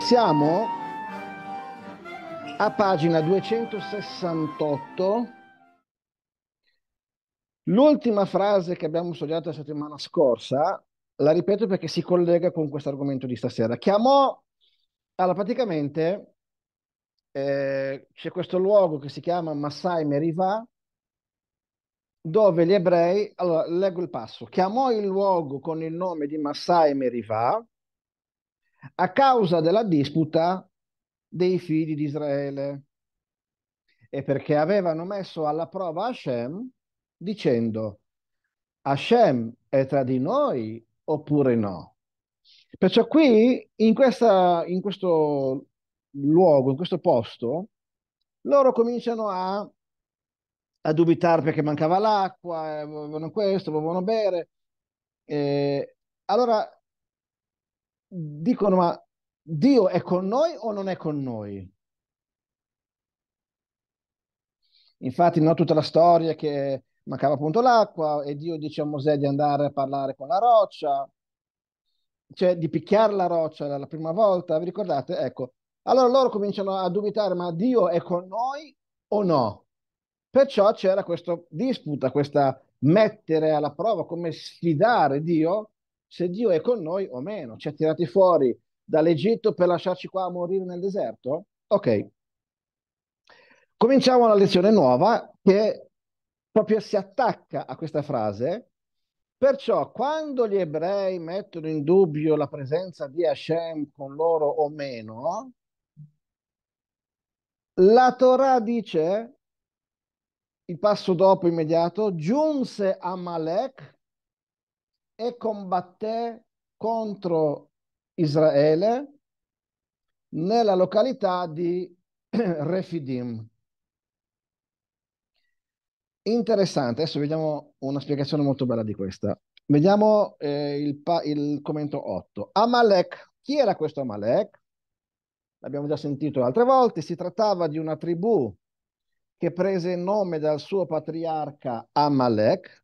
Siamo a pagina 268. L'ultima frase che abbiamo studiato la settimana scorsa, la ripeto perché si collega con questo argomento di stasera. Chiamò, allora praticamente eh, c'è questo luogo che si chiama Massai Merivà, dove gli ebrei, allora leggo il passo, chiamò il luogo con il nome di Massai Merivà, a causa della disputa dei figli di Israele e perché avevano messo alla prova Hashem dicendo Hashem è tra di noi oppure no. Perciò qui, in, questa, in questo luogo, in questo posto, loro cominciano a, a dubitare perché mancava l'acqua, eh, volevano questo, volevano bere. Eh, allora dicono ma Dio è con noi o non è con noi? Infatti, no, tutta la storia che mancava appunto l'acqua e Dio dice a Mosè di andare a parlare con la roccia, cioè di picchiare la roccia la prima volta, vi ricordate? Ecco, allora loro cominciano a dubitare, ma Dio è con noi o no? Perciò c'era questa disputa, questa mettere alla prova, come sfidare Dio se Dio è con noi o meno. Ci ha tirati fuori dall'Egitto per lasciarci qua a morire nel deserto? Ok. Cominciamo la lezione nuova che proprio si attacca a questa frase. Perciò quando gli ebrei mettono in dubbio la presenza di Hashem con loro o meno, la Torah dice, il passo dopo immediato, giunse Amalek e combatté contro Israele nella località di Refidim. Interessante, adesso vediamo una spiegazione molto bella di questa. Vediamo eh, il, il commento 8. Amalek, chi era questo Amalek? L'abbiamo già sentito altre volte, si trattava di una tribù che prese il nome dal suo patriarca Amalek,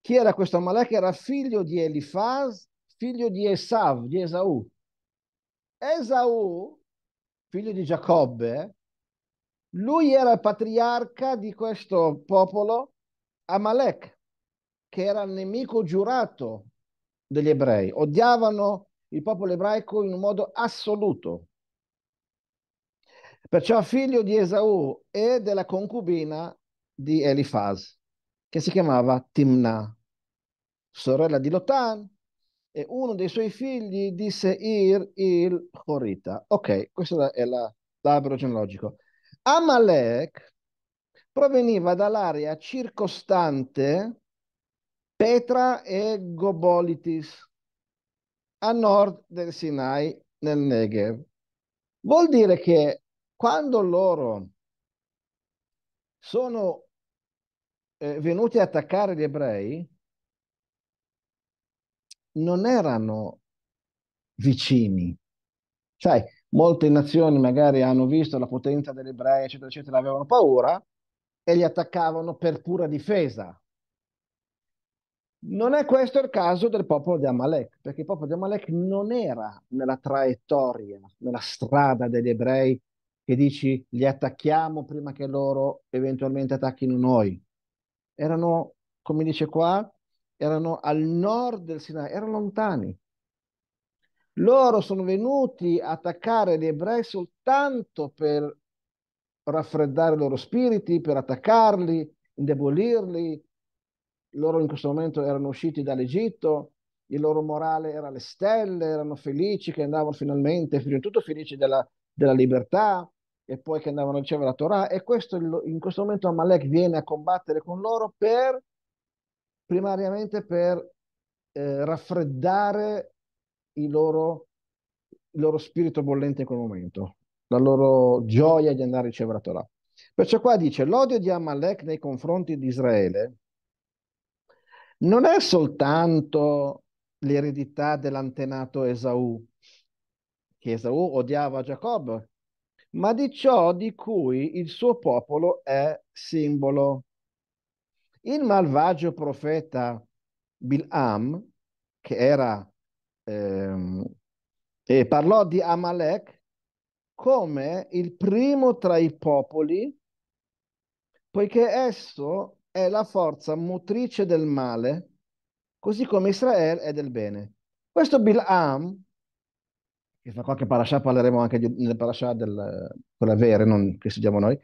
chi era questo Amalek? Era figlio di Elifaz, figlio di Esav, di Esaù. Esaù, figlio di Giacobbe, lui era il patriarca di questo popolo Amalek, che era il nemico giurato degli ebrei. Odiavano il popolo ebraico in un modo assoluto. Perciò figlio di Esau e della concubina di Elifaz che si chiamava Timna, sorella di Lotan, e uno dei suoi figli disse Ir il Horita. Ok, questo è la, l'albero genealogico. Amalek proveniva dall'area circostante Petra e Gobolitis, a nord del Sinai, nel Negev. Vuol dire che quando loro sono eh, venuti a attaccare gli ebrei non erano vicini. Sai, molte nazioni magari hanno visto la potenza degli ebrei, eccetera, eccetera, avevano paura e li attaccavano per pura difesa. Non è questo il caso del popolo di Amalek, perché il popolo di Amalek non era nella traiettoria, nella strada degli ebrei che dici li attacchiamo prima che loro eventualmente attacchino noi erano, come dice qua, erano al nord del Sinai, erano lontani. Loro sono venuti a attaccare gli ebrei soltanto per raffreddare i loro spiriti, per attaccarli, indebolirli. Loro in questo momento erano usciti dall'Egitto, il loro morale era alle stelle, erano felici che andavano finalmente, prima di tutto felici della, della libertà, e poi che andavano a ricevere la Torah e questo, in questo momento Amalek viene a combattere con loro per, primariamente per eh, raffreddare il loro, il loro, spirito bollente in quel momento, la loro gioia di andare a ricevere la Torah. Perciò qua dice l'odio di Amalek nei confronti di Israele non è soltanto l'eredità dell'antenato Esau che Esau odiava Giacobbe, ma di ciò di cui il suo popolo è simbolo. Il malvagio profeta Bil'am, che era, ehm, eh, parlò di Amalek come il primo tra i popoli, poiché esso è la forza motrice del male, così come Israele è del bene. Questo Bil'am che fra qualche parasha parleremo anche di, nelle parasha del, quella vere, non che studiamo noi,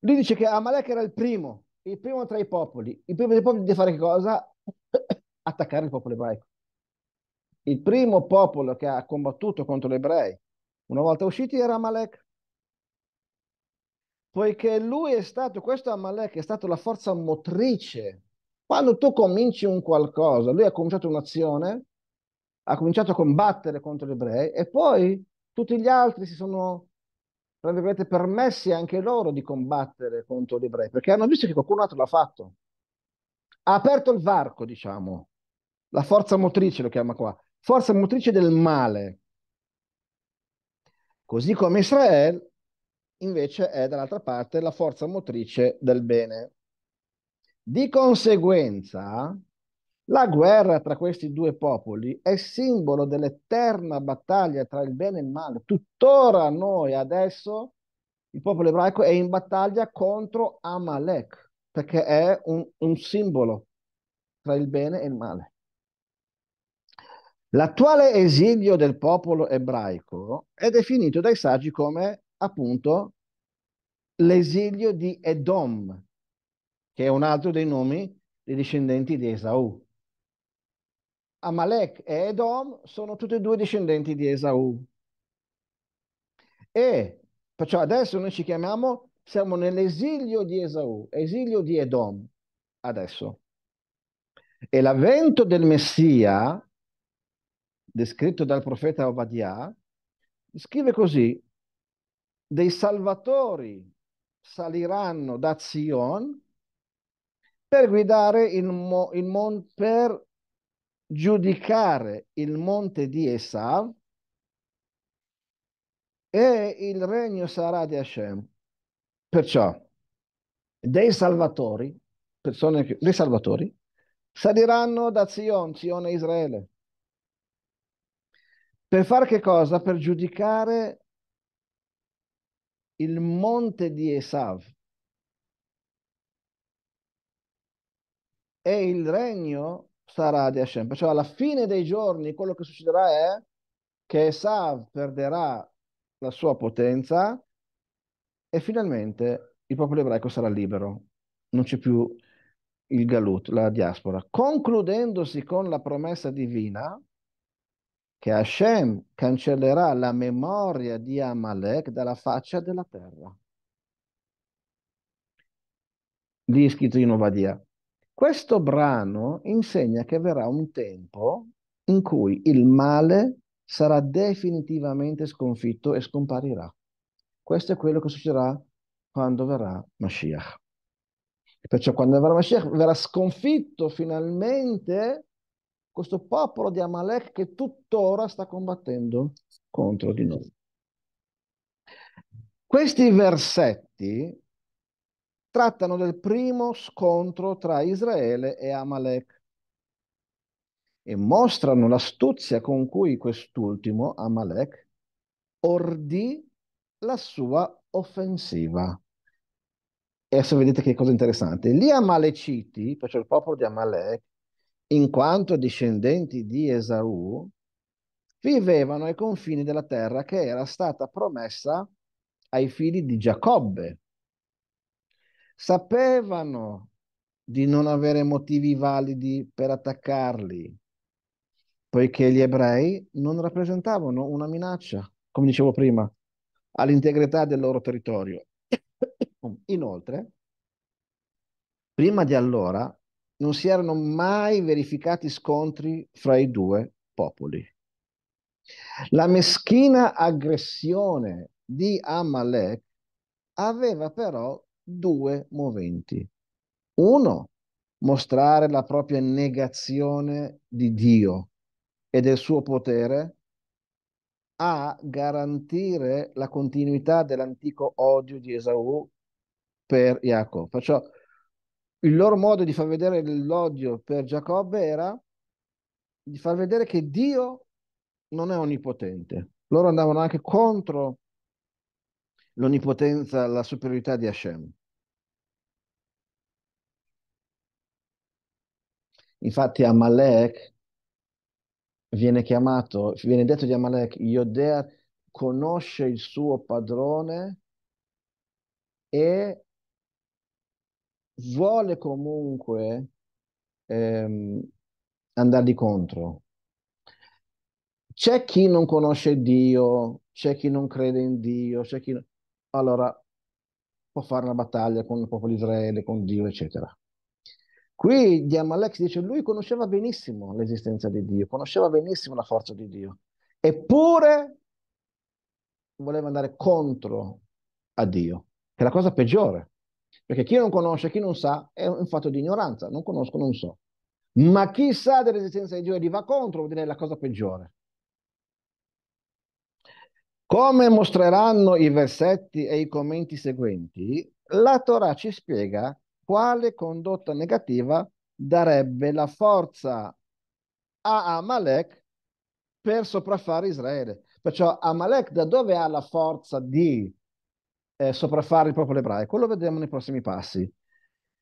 lui dice che Amalek era il primo, il primo tra i popoli. Il primo dei popoli di fare che cosa? Attaccare il popolo ebraico. Il primo popolo che ha combattuto contro gli ebrei, una volta usciti, era Amalek. Poiché lui è stato, questo Amalek è stato la forza motrice. Quando tu cominci un qualcosa, lui ha cominciato un'azione, ha cominciato a combattere contro gli ebrei e poi tutti gli altri si sono permessi anche loro di combattere contro gli ebrei, perché hanno visto che qualcun altro l'ha fatto. Ha aperto il varco, diciamo, la forza motrice lo chiama qua, forza motrice del male. Così come Israele invece è dall'altra parte la forza motrice del bene. Di conseguenza, la guerra tra questi due popoli è simbolo dell'eterna battaglia tra il bene e il male. Tuttora noi adesso, il popolo ebraico è in battaglia contro Amalek, perché è un, un simbolo tra il bene e il male. L'attuale esilio del popolo ebraico è definito dai saggi come appunto l'esilio di Edom, che è un altro dei nomi dei discendenti di Esau. Amalek e Edom sono tutti e due discendenti di Esau. E perciò adesso noi ci chiamiamo, siamo nell'esilio di Esau, esilio di Edom, adesso. E l'avvento del Messia, descritto dal profeta Obadiah, scrive così, dei salvatori saliranno da Zion per guidare il, mo- il mon- per giudicare il monte di Esav e il regno sarà di Hashem. Perciò dei salvatori, persone che, dei salvatori, saliranno da Zion, Zione Israele. Per fare che cosa? Per giudicare il monte di Esav e il regno sarà di Hashem. Perciò alla fine dei giorni quello che succederà è che Esav perderà la sua potenza e finalmente il popolo ebraico sarà libero. Non c'è più il galut, la diaspora. Concludendosi con la promessa divina che Hashem cancellerà la memoria di Amalek dalla faccia della terra. Lì è scritto in Ovadia. Questo brano insegna che verrà un tempo in cui il male sarà definitivamente sconfitto e scomparirà. Questo è quello che succederà quando verrà Mashiach. Perciò quando verrà Mashiach verrà sconfitto finalmente questo popolo di Amalek che tuttora sta combattendo contro di noi. Questi versetti trattano del primo scontro tra Israele e Amalek e mostrano l'astuzia con cui quest'ultimo, Amalek, ordì la sua offensiva. E adesso vedete che cosa interessante. Gli Amaleciti, cioè il popolo di Amalek, in quanto discendenti di Esaù, vivevano ai confini della terra che era stata promessa ai figli di Giacobbe, Sapevano di non avere motivi validi per attaccarli, poiché gli ebrei non rappresentavano una minaccia, come dicevo prima, all'integrità del loro territorio. Inoltre, prima di allora non si erano mai verificati scontri fra i due popoli. La meschina aggressione di Amalek aveva però due moventi. Uno, mostrare la propria negazione di Dio e del suo potere a garantire la continuità dell'antico odio di Esaù per Jacob. Perciò il loro modo di far vedere l'odio per Giacobbe era di far vedere che Dio non è onnipotente. Loro andavano anche contro l'onnipotenza, la superiorità di Hashem. Infatti Amalek viene chiamato, viene detto di Amalek, Yodea conosce il suo padrone e vuole comunque ehm, andare contro. C'è chi non conosce Dio, c'è chi non crede in Dio, c'è chi allora può fare una battaglia con il popolo di Israele, con Dio, eccetera. Qui Diamalex dice lui conosceva benissimo l'esistenza di Dio, conosceva benissimo la forza di Dio, eppure voleva andare contro a Dio, che è la cosa peggiore, perché chi non conosce, chi non sa, è un fatto di ignoranza, non conosco, non so. Ma chi sa dell'esistenza di Dio e gli va contro vuol dire la cosa peggiore. Come mostreranno i versetti e i commenti seguenti, la Torah ci spiega quale condotta negativa darebbe la forza a Amalek per sopraffare Israele. Perciò Amalek da dove ha la forza di eh, sopraffare il popolo ebraico? Lo vedremo nei prossimi passi.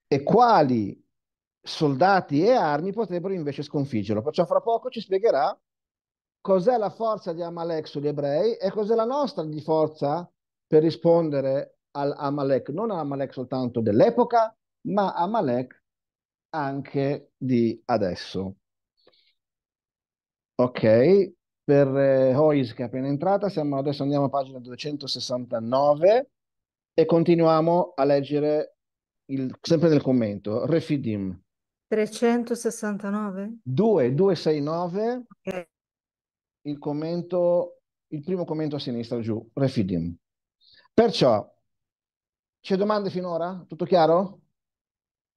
E quali soldati e armi potrebbero invece sconfiggerlo. Perciò fra poco ci spiegherà cos'è la forza di Amalek sugli ebrei e cos'è la nostra di forza per rispondere all'Amalek, non Amalek soltanto dell'epoca, ma Amalek anche di adesso. Ok, per eh, Hois che è appena entrata, siamo, adesso andiamo a pagina 269 e continuiamo a leggere il, sempre nel commento, Refidim. 369? 2, 269. Ok il commento, il primo commento a sinistra giù, Refidim. Perciò, c'è domande finora? Tutto chiaro?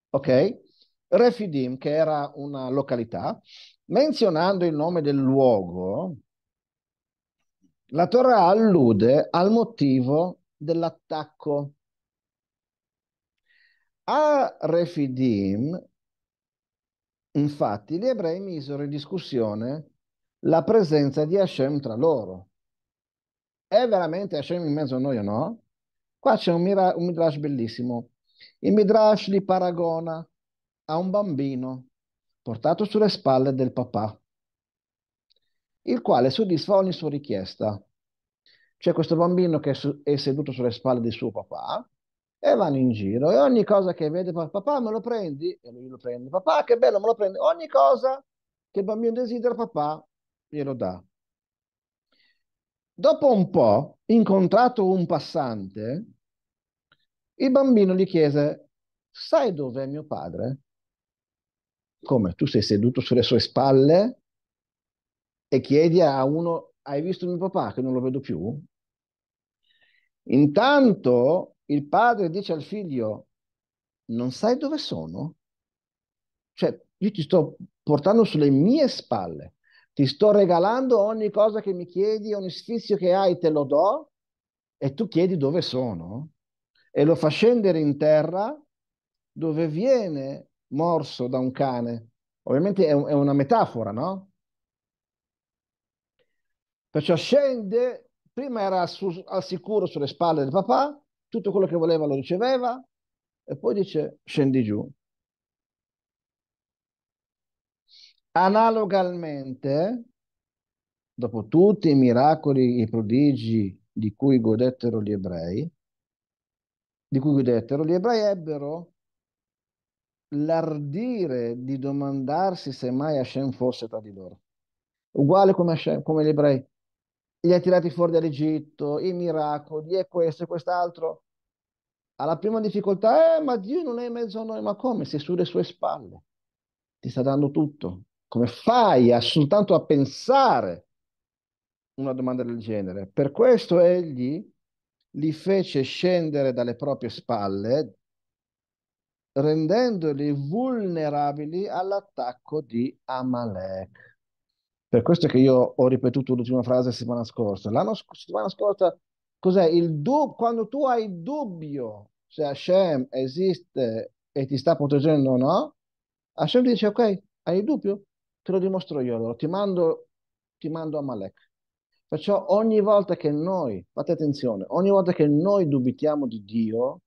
Ok. Refidim, che era una località, menzionando il nome del luogo, la Torah allude al motivo dell'attacco. A Refidim, infatti, gli ebrei misero in discussione la presenza di Hashem tra loro. È veramente Hashem in mezzo a noi o no? Qua c'è un, un midrash bellissimo. Il midrash li paragona a un bambino portato sulle spalle del papà, il quale soddisfa ogni sua richiesta. C'è questo bambino che è seduto sulle spalle di suo papà e vanno in giro e ogni cosa che vede papà me lo prendi e lui lo prende papà che bello me lo prende ogni cosa che il bambino desidera papà glielo dà. Dopo un po', incontrato un passante, il bambino gli chiese, sai dov'è mio padre? Come? Tu sei seduto sulle sue spalle e chiedi a uno, hai visto mio papà che non lo vedo più? Intanto il padre dice al figlio, non sai dove sono? Cioè, io ti sto portando sulle mie spalle ti sto regalando ogni cosa che mi chiedi, ogni sfizio che hai te lo do e tu chiedi dove sono e lo fa scendere in terra dove viene morso da un cane. Ovviamente è, è una metafora, no? Perciò scende, prima era su, al sicuro sulle spalle del papà, tutto quello che voleva lo riceveva e poi dice scendi giù. Analogamente, dopo tutti i miracoli e i prodigi di cui godettero gli ebrei, di cui godettero, gli ebrei ebbero l'ardire di domandarsi se mai Hashem fosse tra di loro. Uguale come, Hashem, come gli ebrei. Li ha tirati fuori dall'Egitto, i miracoli, e questo e quest'altro. Alla prima difficoltà, eh, ma Dio non è in mezzo a noi, ma come? Sei sulle sue spalle, ti sta dando tutto. Come fai a soltanto a pensare una domanda del genere? Per questo egli li fece scendere dalle proprie spalle, rendendoli vulnerabili all'attacco di Amalek. Per questo che io ho ripetuto l'ultima frase settimana scorsa. L'anno settimana scorsa, cos'è? Il dub- quando tu hai dubbio se Hashem esiste e ti sta proteggendo o no, Hashem dice, ok, hai dubbio? te lo dimostro io allora, ti mando, ti mando a Malek. Perciò ogni volta che noi, fate attenzione, ogni volta che noi dubitiamo di Dio,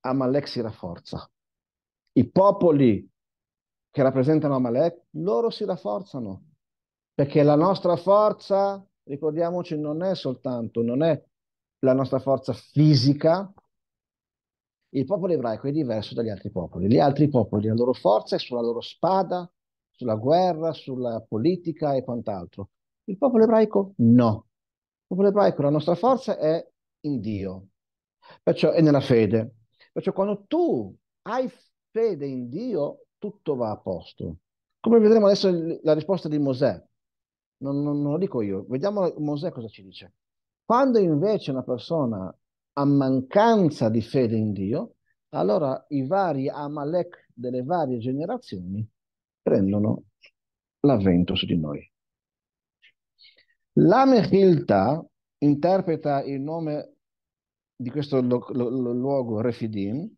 Amalek si rafforza. I popoli che rappresentano Amalek, loro si rafforzano, perché la nostra forza, ricordiamoci, non è soltanto, non è la nostra forza fisica. Il popolo ebraico è diverso dagli altri popoli. Gli altri popoli, la loro forza è sulla loro spada, sulla guerra, sulla politica e quant'altro. Il popolo ebraico no. Il popolo ebraico, la nostra forza è in Dio, perciò è nella fede. Perciò quando tu hai fede in Dio, tutto va a posto. Come vedremo adesso la risposta di Mosè. Non, non, non lo dico io, vediamo Mosè cosa ci dice. Quando invece una persona ha mancanza di fede in Dio, allora i vari Amalek delle varie generazioni prendono l'avvento su di noi. La Mechilta interpreta il nome di questo luogo Refidim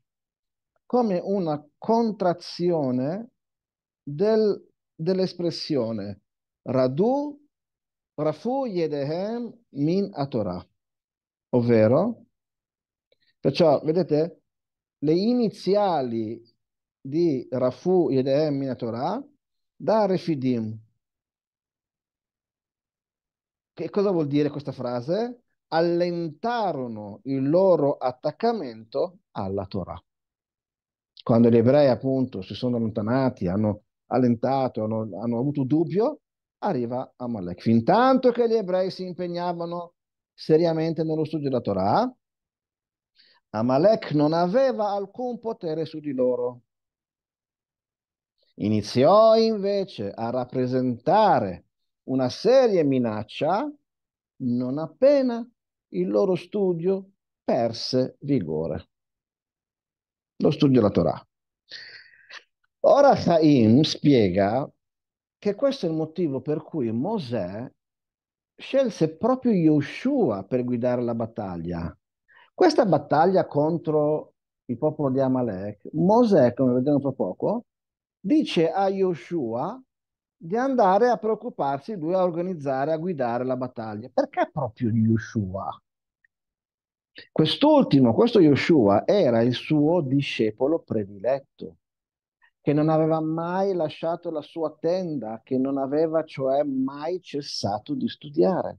come una contrazione del, dell'espressione Radu Rafu Yedehem Min Atorah, ovvero, perciò vedete, le iniziali di Rafu Yedeem Minatorah da Refidim. Che cosa vuol dire questa frase? Allentarono il loro attaccamento alla Torah. Quando gli ebrei appunto si sono allontanati, hanno allentato, hanno, hanno avuto dubbio, arriva Amalek. Fintanto che gli ebrei si impegnavano seriamente nello studio della Torah, Amalek non aveva alcun potere su di loro. Iniziò invece a rappresentare una seria minaccia non appena il loro studio perse vigore. Lo studio della Torah. Ora Chaim spiega che questo è il motivo per cui Mosè scelse proprio Yoshua per guidare la battaglia. Questa battaglia contro il popolo di Amalek, Mosè, come vedremo tra poco, dice a Yoshua di andare a preoccuparsi lui a organizzare, a guidare la battaglia. Perché proprio Yoshua? Quest'ultimo, questo Yoshua, era il suo discepolo prediletto, che non aveva mai lasciato la sua tenda, che non aveva cioè mai cessato di studiare.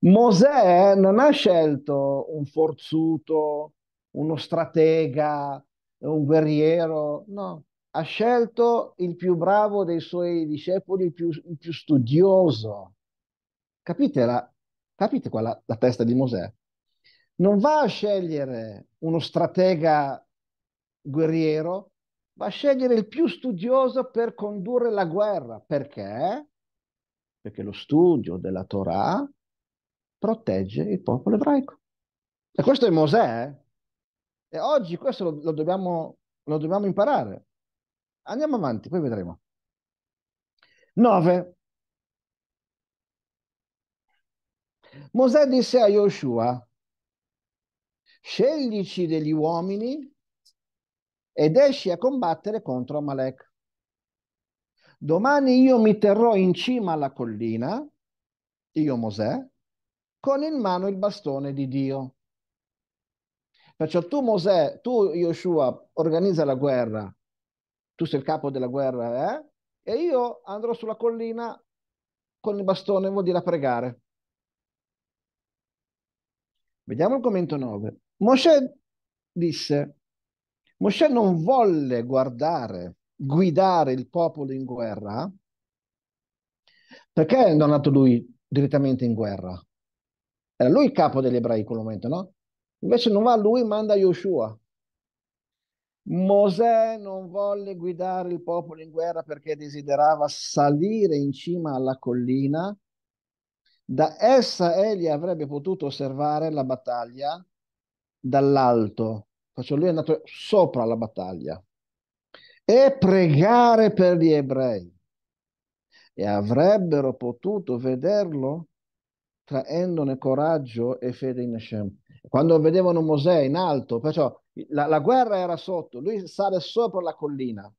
Mosè non ha scelto un forzuto, uno stratega, un guerriero, no, ha scelto il più bravo dei suoi discepoli, il più, il più studioso. Capite, la, capite qua la, la testa di Mosè? Non va a scegliere uno stratega guerriero, va a scegliere il più studioso per condurre la guerra. Perché? Perché lo studio della Torah protegge il popolo ebraico. E questo è Mosè. Eh? E oggi questo lo, lo, dobbiamo, lo dobbiamo imparare. Andiamo avanti, poi vedremo. 9. Mosè disse a Yoshua, sceglici degli uomini ed esci a combattere contro Amalek. Domani io mi terrò in cima alla collina, io Mosè, con in mano il bastone di Dio. Perciò tu Mosè, tu Yoshua, organizza la guerra tu sei il capo della guerra, eh? E io andrò sulla collina con il bastone, vuol dire a pregare. Vediamo il commento 9. Mosè disse, Mosè non volle guardare, guidare il popolo in guerra, perché è andato lui direttamente in guerra? Era lui il capo degli ebrei in quel momento, no? Invece non va lui, manda Yoshua. Mosè non volle guidare il popolo in guerra perché desiderava salire in cima alla collina. Da essa egli avrebbe potuto osservare la battaglia dall'alto, perciò lui è andato sopra la battaglia, e pregare per gli ebrei. E avrebbero potuto vederlo traendone coraggio e fede in Hashem. Quando vedevano Mosè in alto, perciò la, la, guerra era sotto, lui sale sopra la collina,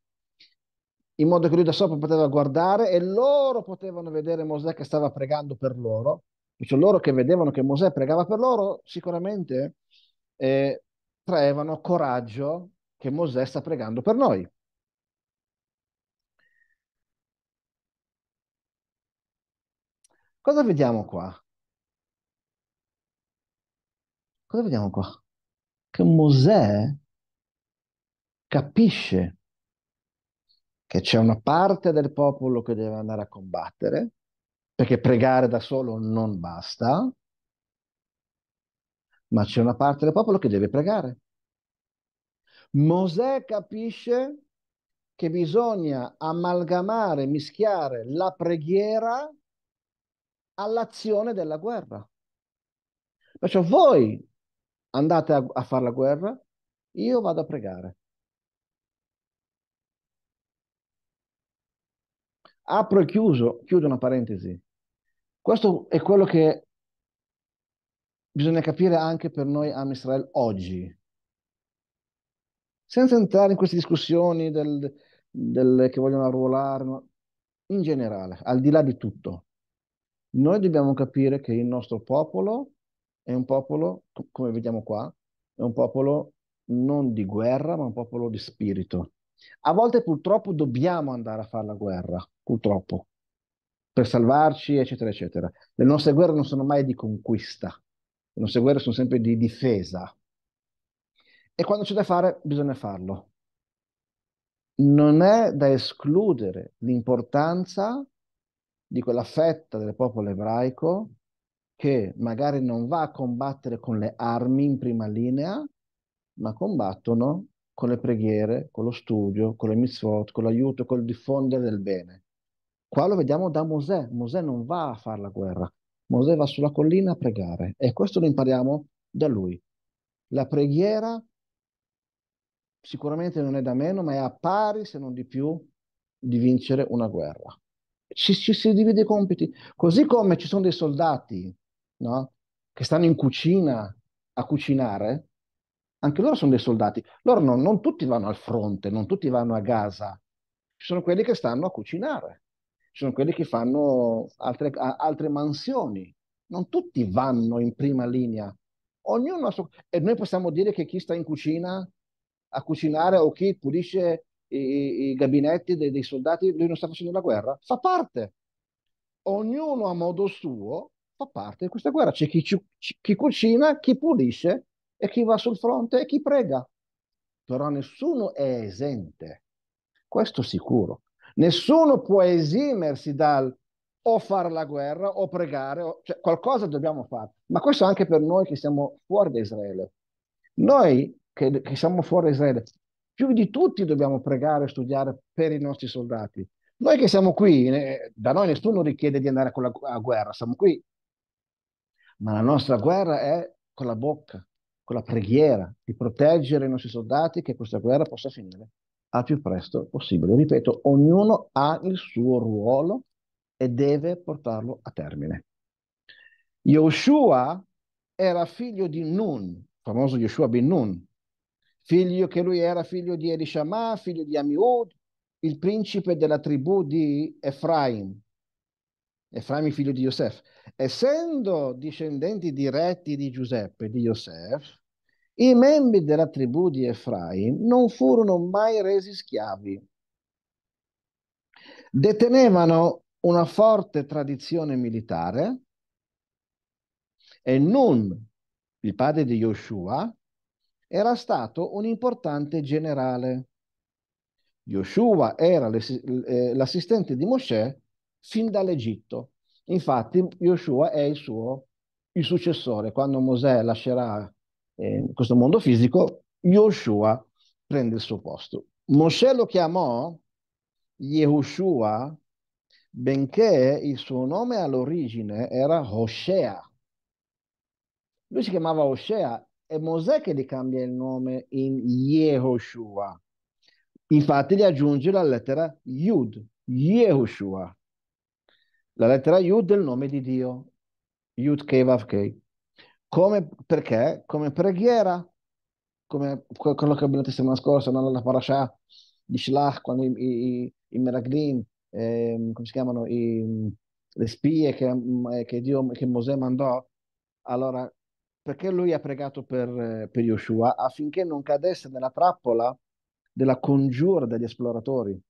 in modo che lui da sopra poteva guardare e loro potevano vedere Mosè che stava pregando per loro. Cioè loro che vedevano che Mosè pregava per loro, sicuramente eh, traevano coraggio che Mosè sta pregando per noi. Cosa vediamo qua? Cosa vediamo qua? che Mosè capisce che c'è una parte del popolo che deve andare a combattere, perché pregare da solo non basta, ma c'è una parte del popolo che deve pregare. Mosè capisce che bisogna amalgamare, mischiare la preghiera all'azione della guerra. Perciò voi andate a, a fare la guerra, io vado a pregare. Apro e chiuso, chiudo una parentesi. Questo è quello che bisogna capire anche per noi a Israel oggi. Senza entrare in queste discussioni del, del, che vogliono arruolare, in generale, al di là di tutto, noi dobbiamo capire che il nostro popolo è un popolo, come vediamo qua, è un popolo non di guerra, ma un popolo di spirito. A volte purtroppo dobbiamo andare a fare la guerra, purtroppo, per salvarci, eccetera, eccetera. Le nostre guerre non sono mai di conquista, le nostre guerre sono sempre di difesa. E quando c'è da fare, bisogna farlo. Non è da escludere l'importanza di quella fetta del popolo ebraico che magari non va a combattere con le armi in prima linea, ma combattono con le preghiere, con lo studio, con le mitzvot, con l'aiuto, col diffondere del bene. Qua lo vediamo da Mosè. Mosè non va a fare la guerra, Mosè va sulla collina a pregare e questo lo impariamo da lui. La preghiera sicuramente non è da meno, ma è a pari, se non di più, di vincere una guerra. Ci, ci si divide i compiti, così come ci sono dei soldati no? che stanno in cucina a cucinare, anche loro sono dei soldati. Loro no, non tutti vanno al fronte, non tutti vanno a Gaza. Ci sono quelli che stanno a cucinare, ci sono quelli che fanno altre, altre mansioni. Non tutti vanno in prima linea. Ognuno ha suo... E noi possiamo dire che chi sta in cucina a cucinare o chi pulisce i, i gabinetti dei, dei soldati, lui non sta facendo la guerra. Fa parte. Ognuno a modo suo fa parte di questa guerra. C'è chi, chi cucina, chi pulisce e chi va sul fronte e chi prega. Però nessuno è esente, questo sicuro. Nessuno può esimersi dal o fare la guerra o pregare, o, cioè qualcosa dobbiamo fare. Ma questo anche per noi che siamo fuori da Israele. Noi che, che siamo fuori da Israele, più di tutti dobbiamo pregare e studiare per i nostri soldati. Noi che siamo qui, da noi nessuno richiede di andare a guerra, siamo qui ma la nostra guerra è con la bocca, con la preghiera, di proteggere i nostri soldati che questa guerra possa finire al più presto possibile. Ripeto, ognuno ha il suo ruolo e deve portarlo a termine. Yoshua era figlio di Nun, famoso Yoshua bin Nun, figlio che lui era figlio di Elishama, figlio di Amiud, il principe della tribù di Efraim, Efraim figlio di Yosef, essendo discendenti diretti di Giuseppe e di Yosef, i membri della tribù di Efraim non furono mai resi schiavi. Detenevano una forte tradizione militare e Nun, il padre di Yoshua, era stato un importante generale. Yoshua era eh, l'assistente di Mosè fin dall'Egitto. Infatti Yoshua è il suo il successore. Quando Mosè lascerà eh, questo mondo fisico, Yoshua prende il suo posto. Mosè lo chiamò Yehoshua, benché il suo nome all'origine era Hoshea. Lui si chiamava Hoshea, è Mosè che gli cambia il nome in Yehoshua. Infatti gli aggiunge la lettera Yud, Yehoshua la lettera Yud del nome di Dio, Yud Kevav Kei. Come, perché? Come preghiera, come quello che abbiamo detto la settimana scorsa, no? la parasha di Shlach, quando i, i, i Meraglim, eh, come si chiamano, I, le spie che, mm, eh, che, Dio, che Mosè mandò, allora perché lui ha pregato per, eh, per Yoshua affinché non cadesse nella trappola della congiura degli esploratori.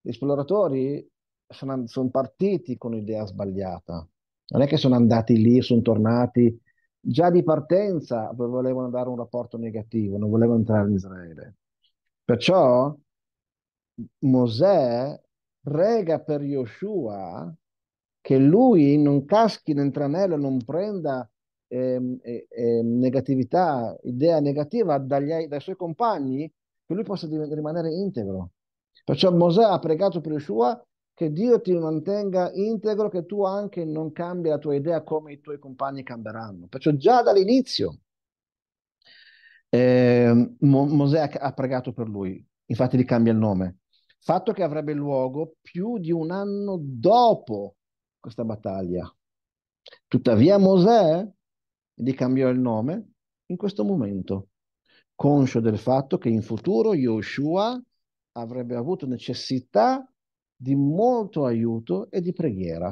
Gli esploratori sono, sono partiti con l'idea sbagliata. Non è che sono andati lì, sono tornati. Già di partenza volevano dare un rapporto negativo, non volevano entrare in Israele. Perciò Mosè prega per Yoshua che lui non caschi nel tranello, non prenda eh, eh, negatività, idea negativa dagli, dai suoi compagni, che lui possa rimanere integro. Perciò Mosè ha pregato per Yoshua che Dio ti mantenga integro, che tu anche non cambi la tua idea come i tuoi compagni cambieranno. Perciò già dall'inizio eh, Mo- Mosè ha pregato per lui, infatti gli cambia il nome. Fatto che avrebbe luogo più di un anno dopo questa battaglia. Tuttavia Mosè gli cambiò il nome in questo momento, conscio del fatto che in futuro Yoshua avrebbe avuto necessità di molto aiuto e di preghiera.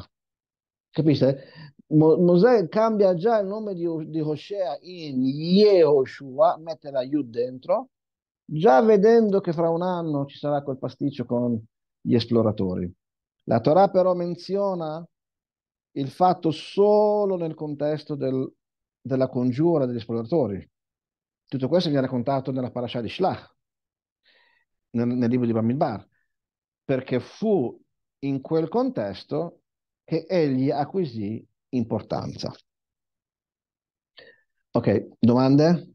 Capite? Mo- Mosè cambia già il nome di, di Hoshea in Yehoshua, mette la Yud dentro, già vedendo che fra un anno ci sarà quel pasticcio con gli esploratori. La Torah però menziona il fatto solo nel contesto del, della congiura degli esploratori. Tutto questo viene raccontato nella parasha di Shlach, nel, nel libro di Bamidbar perché fu in quel contesto che egli acquisì importanza. Ok, domande?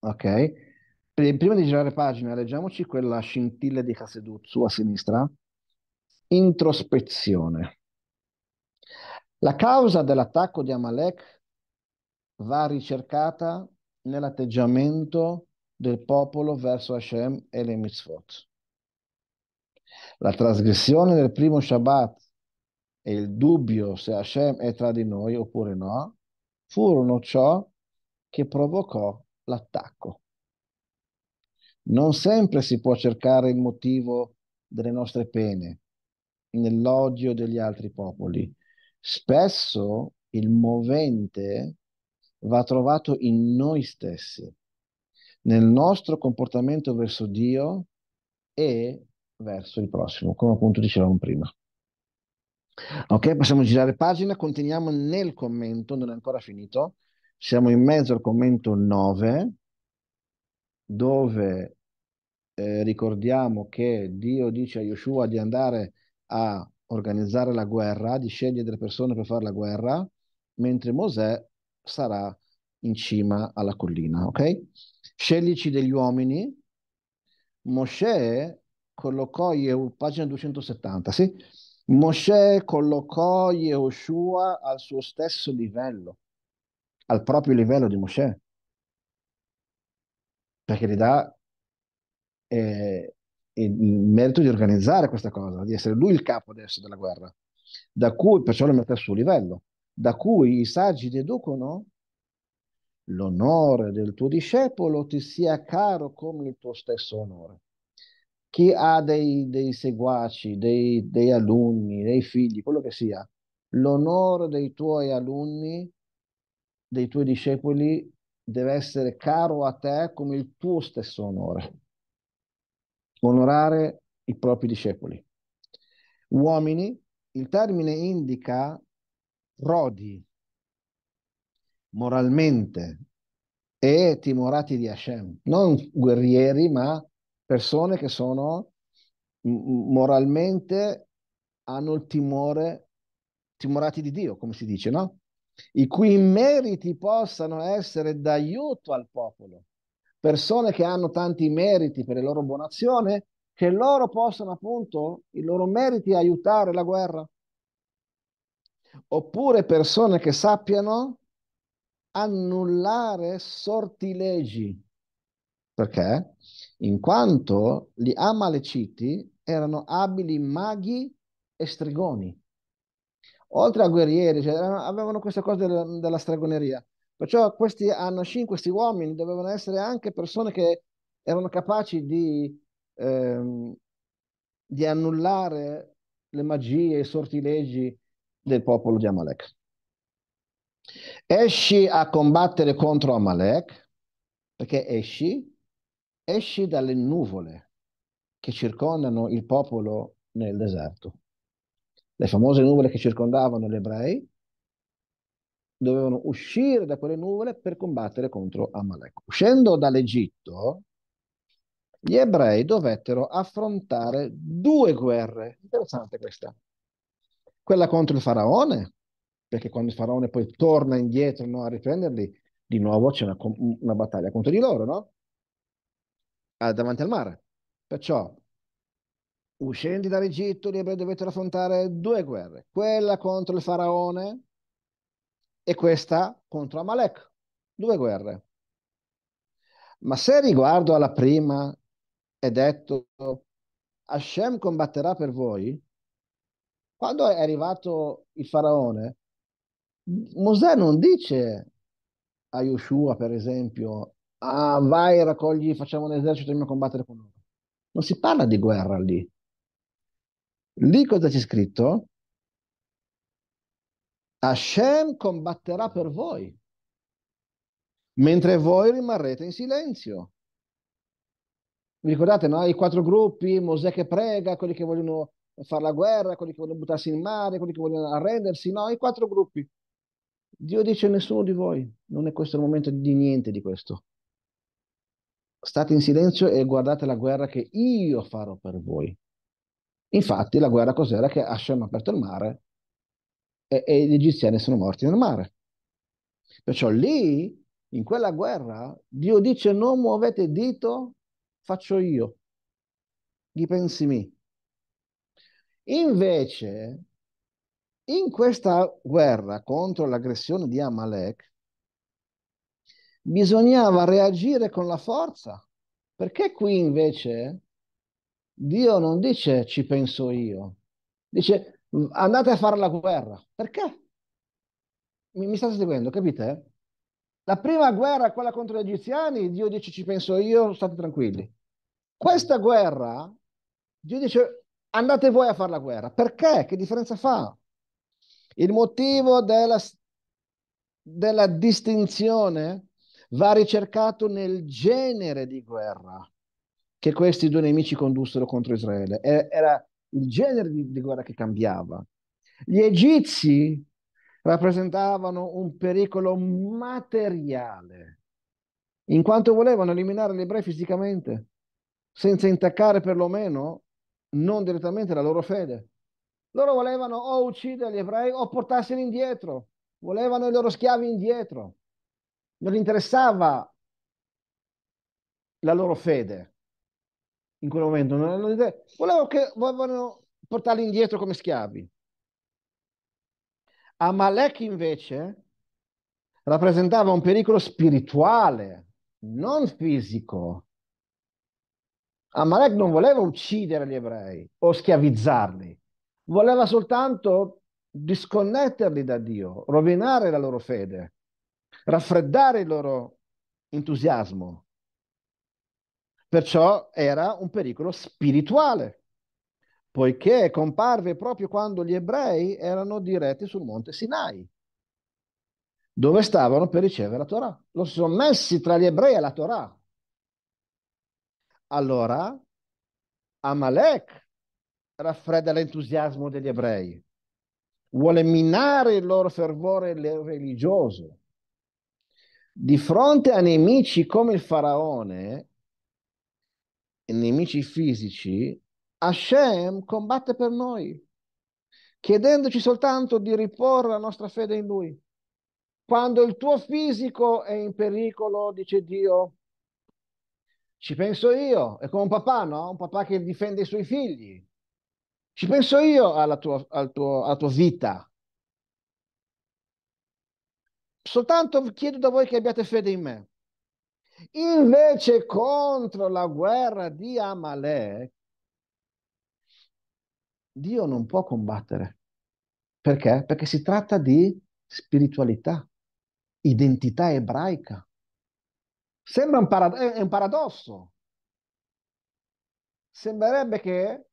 Ok, prima di girare pagina leggiamoci quella scintilla di Hasedutsu a sinistra. Introspezione. La causa dell'attacco di Amalek va ricercata nell'atteggiamento del popolo verso Hashem e le mitzvot. La trasgressione del primo Shabbat e il dubbio se Hashem è tra di noi oppure no furono ciò che provocò l'attacco. Non sempre si può cercare il motivo delle nostre pene nell'odio degli altri popoli. Spesso il movente va trovato in noi stessi nel nostro comportamento verso Dio e verso il prossimo, come appunto dicevamo prima. Ok, possiamo girare pagina, continuiamo nel commento, non è ancora finito, siamo in mezzo al commento 9, dove eh, ricordiamo che Dio dice a Yoshua di andare a organizzare la guerra, di scegliere delle persone per fare la guerra, mentre Mosè sarà in cima alla collina, ok? sceglici degli uomini, Mosè collocò Yehu, pagina 270, sì? Mosè collocò Yehoshua al suo stesso livello, al proprio livello di Mosè, perché gli dà eh, il merito di organizzare questa cosa, di essere lui il capo adesso della guerra, da cui perciò lo mette al suo livello, da cui i saggi deducono l'onore del tuo discepolo ti sia caro come il tuo stesso onore. Chi ha dei, dei seguaci, dei, dei alunni, dei figli, quello che sia, l'onore dei tuoi alunni, dei tuoi discepoli, deve essere caro a te come il tuo stesso onore. Onorare i propri discepoli. Uomini, il termine indica rodi, moralmente e timorati di Hashem, non guerrieri, ma persone che sono moralmente hanno il timore, timorati di Dio, come si dice, no? I cui meriti possano essere d'aiuto al popolo. Persone che hanno tanti meriti per le loro buone azioni, che loro possano appunto, i loro meriti, aiutare la guerra. Oppure persone che sappiano annullare sortilegi. Perché? In quanto gli Amaleciti erano abili maghi e stregoni. Oltre a guerrieri, cioè, avevano questa cosa della, della stregoneria. Perciò questi Anashin, questi uomini, dovevano essere anche persone che erano capaci di, ehm, di annullare le magie e i sortilegi del popolo di Amalek. Esci a combattere contro Amalek, perché esci, esci dalle nuvole che circondano il popolo nel deserto. Le famose nuvole che circondavano gli ebrei dovevano uscire da quelle nuvole per combattere contro Amalek. Uscendo dall'Egitto, gli ebrei dovettero affrontare due guerre. Interessante questa. Quella contro il faraone perché quando il faraone poi torna indietro no, a riprenderli, di nuovo c'è una, una battaglia contro di loro, no? Ah, davanti al mare. Perciò, uscendo dall'Egitto, gli ebrei dovettero affrontare due guerre, quella contro il faraone e questa contro Amalek. Due guerre. Ma se riguardo alla prima è detto Hashem combatterà per voi, quando è arrivato il faraone, Mosè non dice a Yoshua, per esempio, ah, vai, raccogli, facciamo un esercito e andiamo a combattere con loro. Non si parla di guerra lì. Lì cosa c'è scritto? Hashem combatterà per voi, mentre voi rimarrete in silenzio. Vi ricordate, no? I quattro gruppi, Mosè che prega, quelli che vogliono fare la guerra, quelli che vogliono buttarsi in mare, quelli che vogliono arrendersi, no? I quattro gruppi. Dio dice a nessuno di voi, non è questo il momento di niente di questo. State in silenzio e guardate la guerra che io farò per voi. Infatti la guerra cos'era? Che Hashem ha aperto il mare e, e gli egiziani sono morti nel mare. Perciò lì, in quella guerra, Dio dice non muovete dito, faccio io. Gli pensi mi. Invece, in questa guerra contro l'aggressione di Amalek bisognava reagire con la forza. Perché qui invece Dio non dice ci penso io, dice andate a fare la guerra. Perché? Mi, mi state seguendo, capite? La prima guerra, quella contro gli egiziani, Dio dice ci penso io, state tranquilli. Questa guerra, Dio dice andate voi a fare la guerra. Perché? Che differenza fa? Il motivo della, della distinzione va ricercato nel genere di guerra che questi due nemici condussero contro Israele. Era il genere di, di guerra che cambiava. Gli egizi rappresentavano un pericolo materiale, in quanto volevano eliminare gli ebrei fisicamente, senza intaccare perlomeno non direttamente la loro fede. Loro volevano o uccidere gli ebrei o portarseli indietro, volevano i loro schiavi indietro. Non interessava la loro fede in quel momento, non avevano Volevano che volevano portarli indietro come schiavi. Amalek invece rappresentava un pericolo spirituale, non fisico. Amalek non voleva uccidere gli ebrei o schiavizzarli, voleva soltanto disconnetterli da Dio, rovinare la loro fede, raffreddare il loro entusiasmo. Perciò era un pericolo spirituale, poiché comparve proprio quando gli ebrei erano diretti sul monte Sinai, dove stavano per ricevere la Torah. Lo si sono messi tra gli ebrei e la Torah. Allora Amalek raffredda l'entusiasmo degli ebrei, vuole minare il loro fervore religioso. Di fronte a nemici come il faraone, nemici fisici, Hashem combatte per noi, chiedendoci soltanto di riporre la nostra fede in lui. Quando il tuo fisico è in pericolo, dice Dio, ci penso io, è come un papà, no? Un papà che difende i suoi figli. Ci penso io alla tua, al tuo, alla tua vita. Soltanto chiedo da voi che abbiate fede in me. Invece contro la guerra di Amalek, Dio non può combattere. Perché? Perché si tratta di spiritualità, identità ebraica. Sembra un, parad- un paradosso. Sembrerebbe che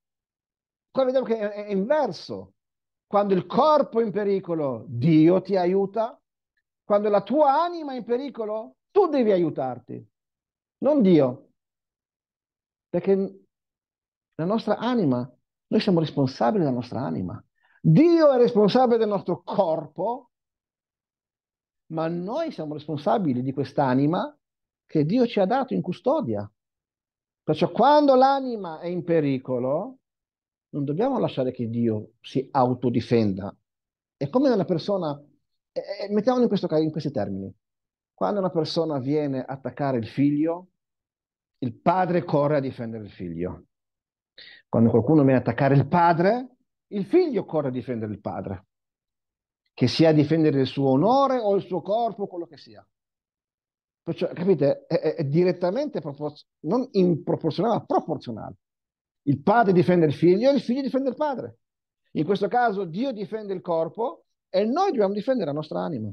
Qua vediamo che è, è inverso. Quando il corpo è in pericolo, Dio ti aiuta. Quando la tua anima è in pericolo, tu devi aiutarti, non Dio. Perché la nostra anima, noi siamo responsabili della nostra anima. Dio è responsabile del nostro corpo, ma noi siamo responsabili di quest'anima che Dio ci ha dato in custodia. Perciò quando l'anima è in pericolo, non dobbiamo lasciare che Dio si autodifenda. È come una persona, eh, eh mettiamolo in, questo, in questi termini, quando una persona viene a attaccare il figlio, il padre corre a difendere il figlio. Quando qualcuno viene a attaccare il padre, il figlio corre a difendere il padre, che sia a difendere il suo onore o il suo corpo, quello che sia. Perciò, capite, è, è direttamente propor- non in proporzionale, ma proporzionale. Il padre difende il figlio e il figlio difende il padre. In questo caso Dio difende il corpo e noi dobbiamo difendere la nostra anima.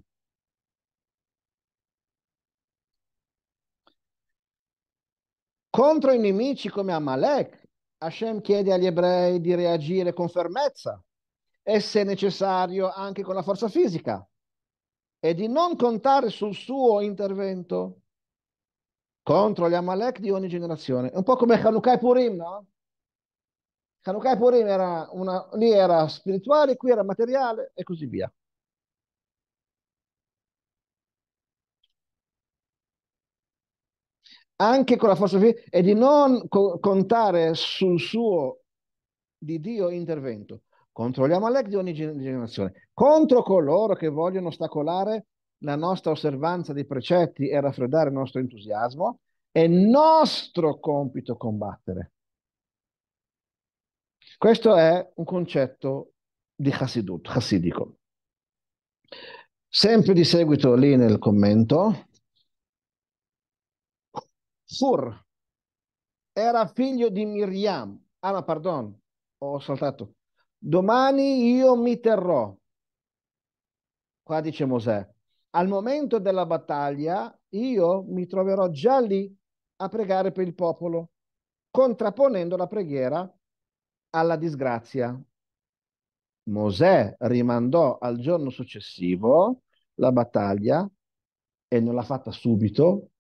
Contro i nemici come Amalek, Hashem chiede agli ebrei di reagire con fermezza e se necessario anche con la forza fisica e di non contare sul suo intervento contro gli Amalek di ogni generazione. È un po' come Hanukkah e Purim, no? Hanukkah e Purim era una, lì era spirituale, qui era materiale e così via. Anche con la forza fisica e di non co- contare sul suo di Dio intervento Controlliamo l'ec di ogni generazione, contro coloro che vogliono ostacolare la nostra osservanza dei precetti e raffreddare il nostro entusiasmo, è nostro compito combattere. Questo è un concetto di Hasidut, hasidico. Sempre di seguito lì nel commento, Hur era figlio di Miriam. Ah ma pardon, ho saltato. Domani io mi terrò. Qua dice Mosè, al momento della battaglia io mi troverò già lì a pregare per il popolo, contrapponendo la preghiera alla disgrazia. Mosè rimandò al giorno successivo la battaglia e non l'ha fatta subito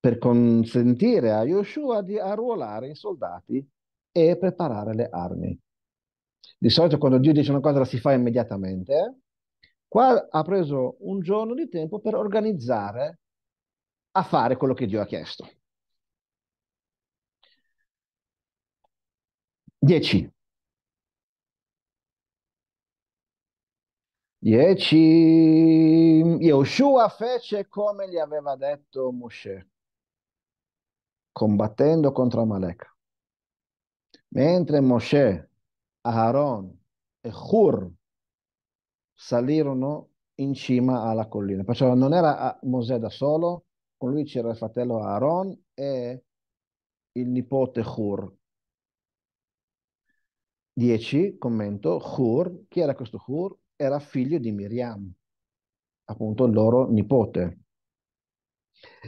per consentire a Yoshua di arruolare i soldati e preparare le armi. Di solito quando Dio dice una cosa la si fa immediatamente. Qua ha preso un giorno di tempo per organizzare a fare quello che Dio ha chiesto. 10. 10. Yoshua fece come gli aveva detto Mosè, combattendo contro Amalek. Mentre Mosè, Aaron e Hur salirono in cima alla collina. Perciò non era ah, Mosè da solo, con lui c'era il fratello Aaron e il nipote Hur, 10, commento, Hur, chi era questo Hur? Era figlio di Miriam, appunto il loro nipote.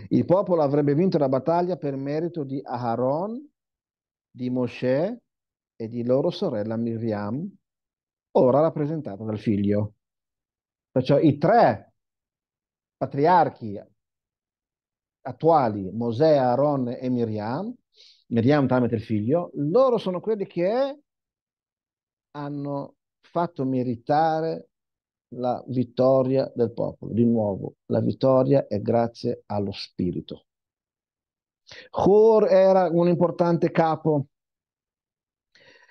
Il popolo avrebbe vinto la battaglia per merito di Aharon, di Mosè e di loro sorella Miriam, ora rappresentata dal figlio. Perciò i tre patriarchi attuali, Mosè, Aaron e Miriam, Miriam tramite il figlio, loro sono quelli che hanno fatto meritare la vittoria del popolo. Di nuovo, la vittoria è grazie allo spirito. Hor era un importante capo.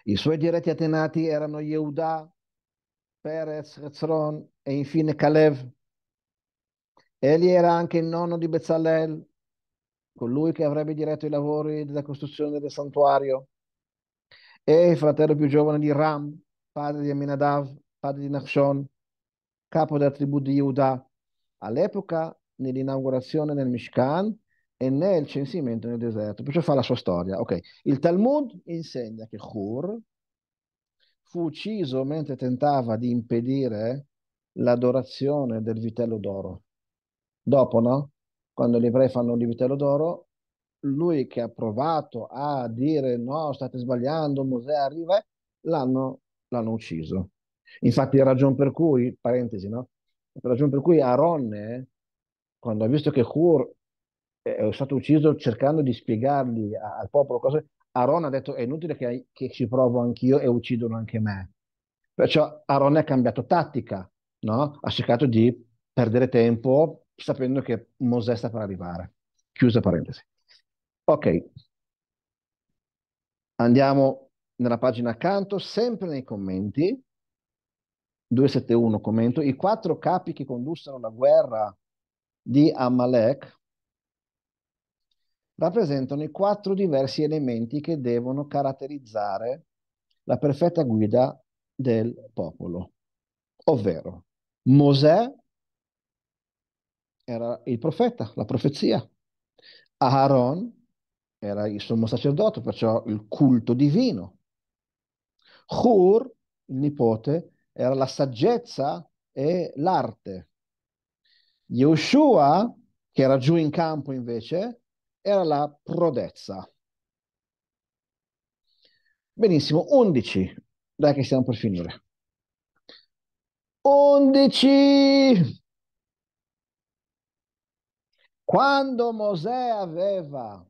I suoi diretti atenati erano Yehuda, Perez, Hezron e infine Kalev. Egli era anche il nonno di Bezzalel, colui che avrebbe diretto i lavori della costruzione del santuario e il fratello più giovane di Ram, padre di Aminadav, padre di Nachshon, capo della tribù di Yehuda. All'epoca, nell'inaugurazione nel Mishkan e nel censimento nel deserto, perciò fa la sua storia. Okay. Il Talmud insegna che Hur fu ucciso mentre tentava di impedire l'adorazione del vitello d'oro. Dopo, no? Quando gli ebrei fanno il vitello d'oro, lui che ha provato a dire no, state sbagliando, Mosè arriva, eh, l'hanno, l'hanno ucciso. Infatti, ragione per cui, parentesi, no? ragione per cui Aronne, eh, quando ha visto che Hur è stato ucciso cercando di spiegargli al popolo cose, Aaron ha detto è inutile che, che, ci provo anch'io e uccidono anche me. Perciò Aaron ha cambiato tattica, no? ha cercato di perdere tempo sapendo che Mosè sta per arrivare. Chiusa parentesi. Ok, andiamo nella pagina accanto, sempre nei commenti, 271 commento, i quattro capi che condussero la guerra di Amalek rappresentano i quattro diversi elementi che devono caratterizzare la perfetta guida del popolo, ovvero Mosè era il profeta, la profezia, Aaron era il sommo sacerdote, perciò il culto divino. Hur, il nipote, era la saggezza e l'arte. Yoshua, che era giù in campo invece, era la prodezza. Benissimo, 11. Dai che stiamo per finire. 11. Quando Mosè aveva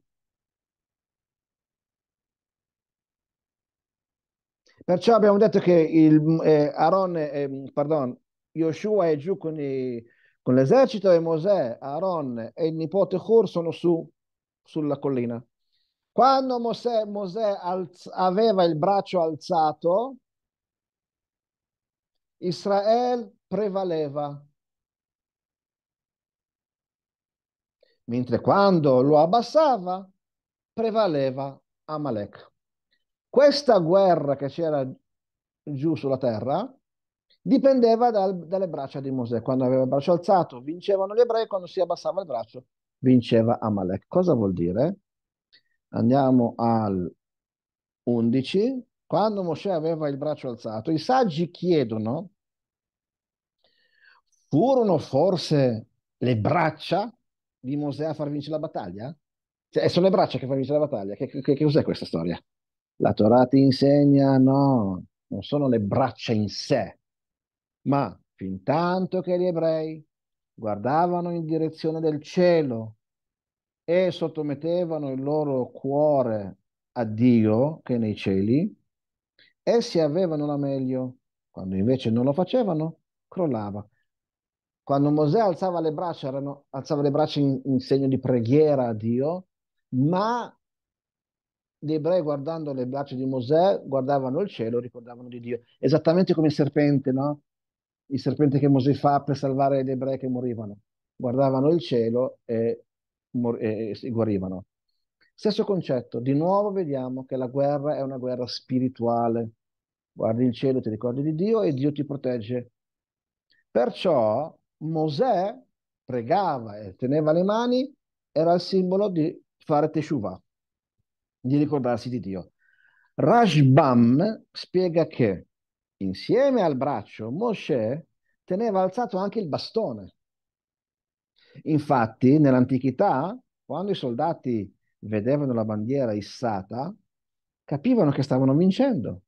Perciò abbiamo detto che il, eh, Aaron, eh, pardon, Yoshua è giù con, i, con, l'esercito e Mosè, Aaron e il nipote Hur sono su, sulla collina. Quando Mosè, Mosè alz, aveva il braccio alzato, Israele prevaleva. Mentre quando lo abbassava, prevaleva Amalek. Questa guerra che c'era giù sulla terra dipendeva dal, dalle braccia di Mosè. Quando aveva il braccio alzato vincevano gli ebrei, quando si abbassava il braccio vinceva Amalek. Cosa vuol dire? Andiamo al 11. Quando Mosè aveva il braccio alzato, i saggi chiedono, furono forse le braccia di Mosè a far vincere la battaglia? Cioè, sono le braccia che fanno vincere la battaglia? Che, che, che cos'è questa storia? La Torah ti insegna, no, non sono le braccia in sé, ma fin tanto che gli ebrei guardavano in direzione del cielo e sottomettevano il loro cuore a Dio che è nei cieli, essi avevano la meglio. Quando invece non lo facevano, crollava. Quando Mosè alzava le braccia, erano, alzava le braccia in, in segno di preghiera a Dio, ma gli ebrei guardando le braccia di Mosè guardavano il cielo, ricordavano di Dio, esattamente come il serpente, no? Il serpente che Mosè fa per salvare gli ebrei che morivano. Guardavano il cielo e, e si guarivano. Stesso concetto, di nuovo vediamo che la guerra è una guerra spirituale. Guardi il cielo, ti ricordi di Dio e Dio ti protegge. Perciò Mosè pregava e teneva le mani, era il simbolo di fare Teshuvah di ricordarsi di Dio. Rashbam spiega che insieme al braccio Mosè teneva alzato anche il bastone. Infatti, nell'antichità, quando i soldati vedevano la bandiera issata, capivano che stavano vincendo,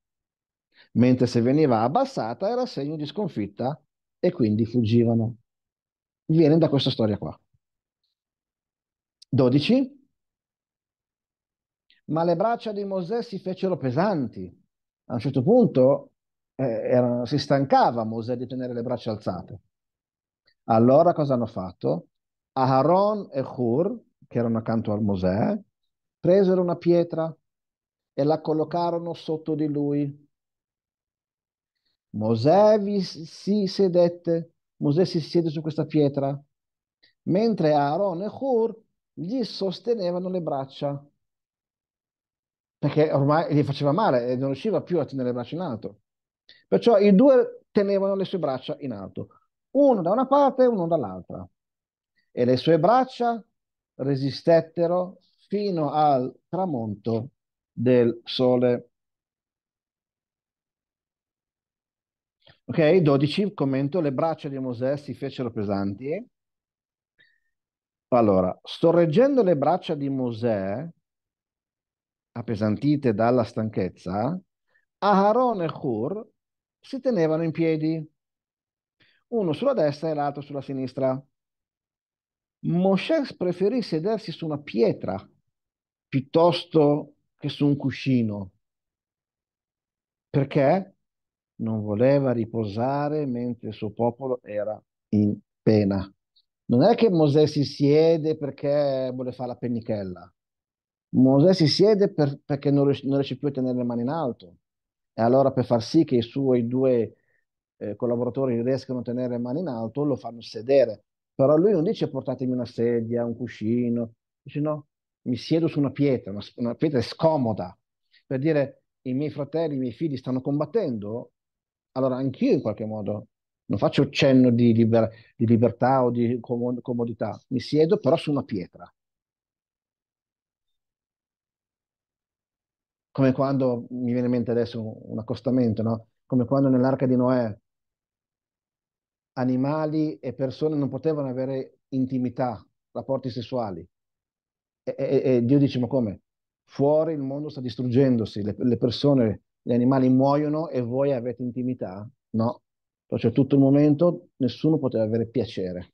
mentre se veniva abbassata era segno di sconfitta e quindi fuggivano. Viene da questa storia qua. 12 ma le braccia di Mosè si fecero pesanti. A un certo punto eh, erano, si stancava Mosè di tenere le braccia alzate. Allora cosa hanno fatto? Aaron e Hur, che erano accanto a Mosè, presero una pietra e la collocarono sotto di lui. Mosè vi, si sedette, Mosè si siede su questa pietra, mentre Aaron e Hur gli sostenevano le braccia perché ormai gli faceva male e non riusciva più a tenere le braccia in alto. Perciò i due tenevano le sue braccia in alto, uno da una parte e uno dall'altra. E le sue braccia resistettero fino al tramonto del sole. Ok, 12, commento, le braccia di Mosè si fecero pesanti. Allora, storreggendo le braccia di Mosè, appesantite dalla stanchezza, Aharon e Hur si tenevano in piedi, uno sulla destra e l'altro sulla sinistra. Moshe preferì sedersi su una pietra piuttosto che su un cuscino, perché non voleva riposare mentre il suo popolo era in pena. Non è che Mosè si siede perché vuole fare la pennichella. Mosè si siede per, perché non riesce, non riesce, più a tenere le mani in alto. E allora per far sì che i suoi due eh, collaboratori riescano a tenere le mani in alto, lo fanno sedere. Però lui non dice portatemi una sedia, un cuscino. Dice no, mi siedo su una pietra, una, una pietra è scomoda. Per dire i miei fratelli, i miei figli stanno combattendo, allora anch'io in qualche modo non faccio cenno di, liber, di libertà o di comodità, mi siedo però su una pietra come quando, mi viene in mente adesso un, accostamento, no? come quando nell'arca di Noè animali e persone non potevano avere intimità, rapporti sessuali. E, e, e Dio dice, ma come? Fuori il mondo sta distruggendosi, le, le, persone, gli animali muoiono e voi avete intimità? No, cioè tutto il momento nessuno poteva avere piacere.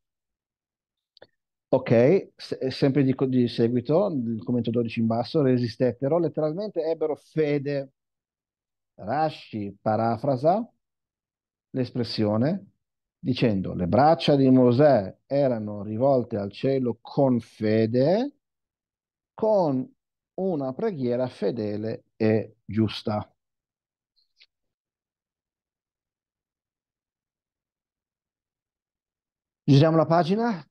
Ok, se- sempre di, co- di seguito, il commento 12 in basso, resistettero, letteralmente ebbero fede. Rashi parafrasa l'espressione dicendo le braccia di Mosè erano rivolte al cielo con fede, con una preghiera fedele e giusta. Giriamo la pagina,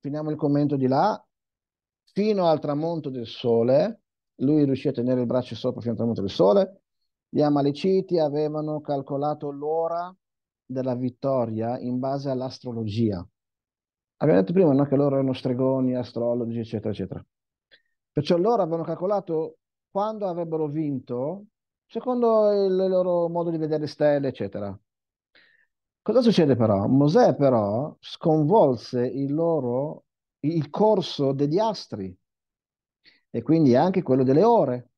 finiamo il commento di là, fino al tramonto del sole, lui riuscì a tenere il braccio sopra fino al tramonto del sole, gli Amaleciti avevano calcolato l'ora della vittoria in base all'astrologia. Abbiamo detto prima no, che loro erano stregoni, astrologi, eccetera, eccetera. Perciò loro avevano calcolato quando avrebbero vinto secondo il loro modo di vedere stelle, eccetera. Cosa succede però? Mosè però sconvolse il loro, il corso degli astri e quindi anche quello delle ore.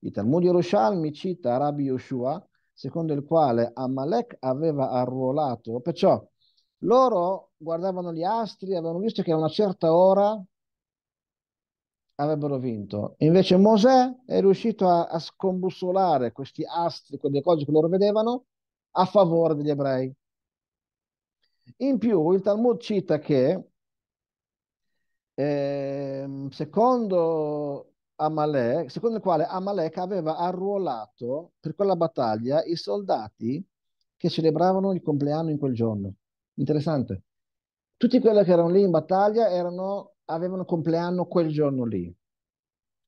Il Talmud Yerushalmi cita Rabbi Yoshua, secondo il quale Amalek aveva arruolato, perciò loro guardavano gli astri, avevano visto che a una certa ora avrebbero vinto. Invece Mosè è riuscito a, a scombussolare questi astri, quelle cose che loro vedevano, a favore degli ebrei. In più il Talmud cita che eh, secondo Amalek, secondo il quale Amalek aveva arruolato per quella battaglia i soldati che celebravano il compleanno in quel giorno. Interessante. Tutti quelli che erano lì in battaglia erano, avevano compleanno quel giorno lì.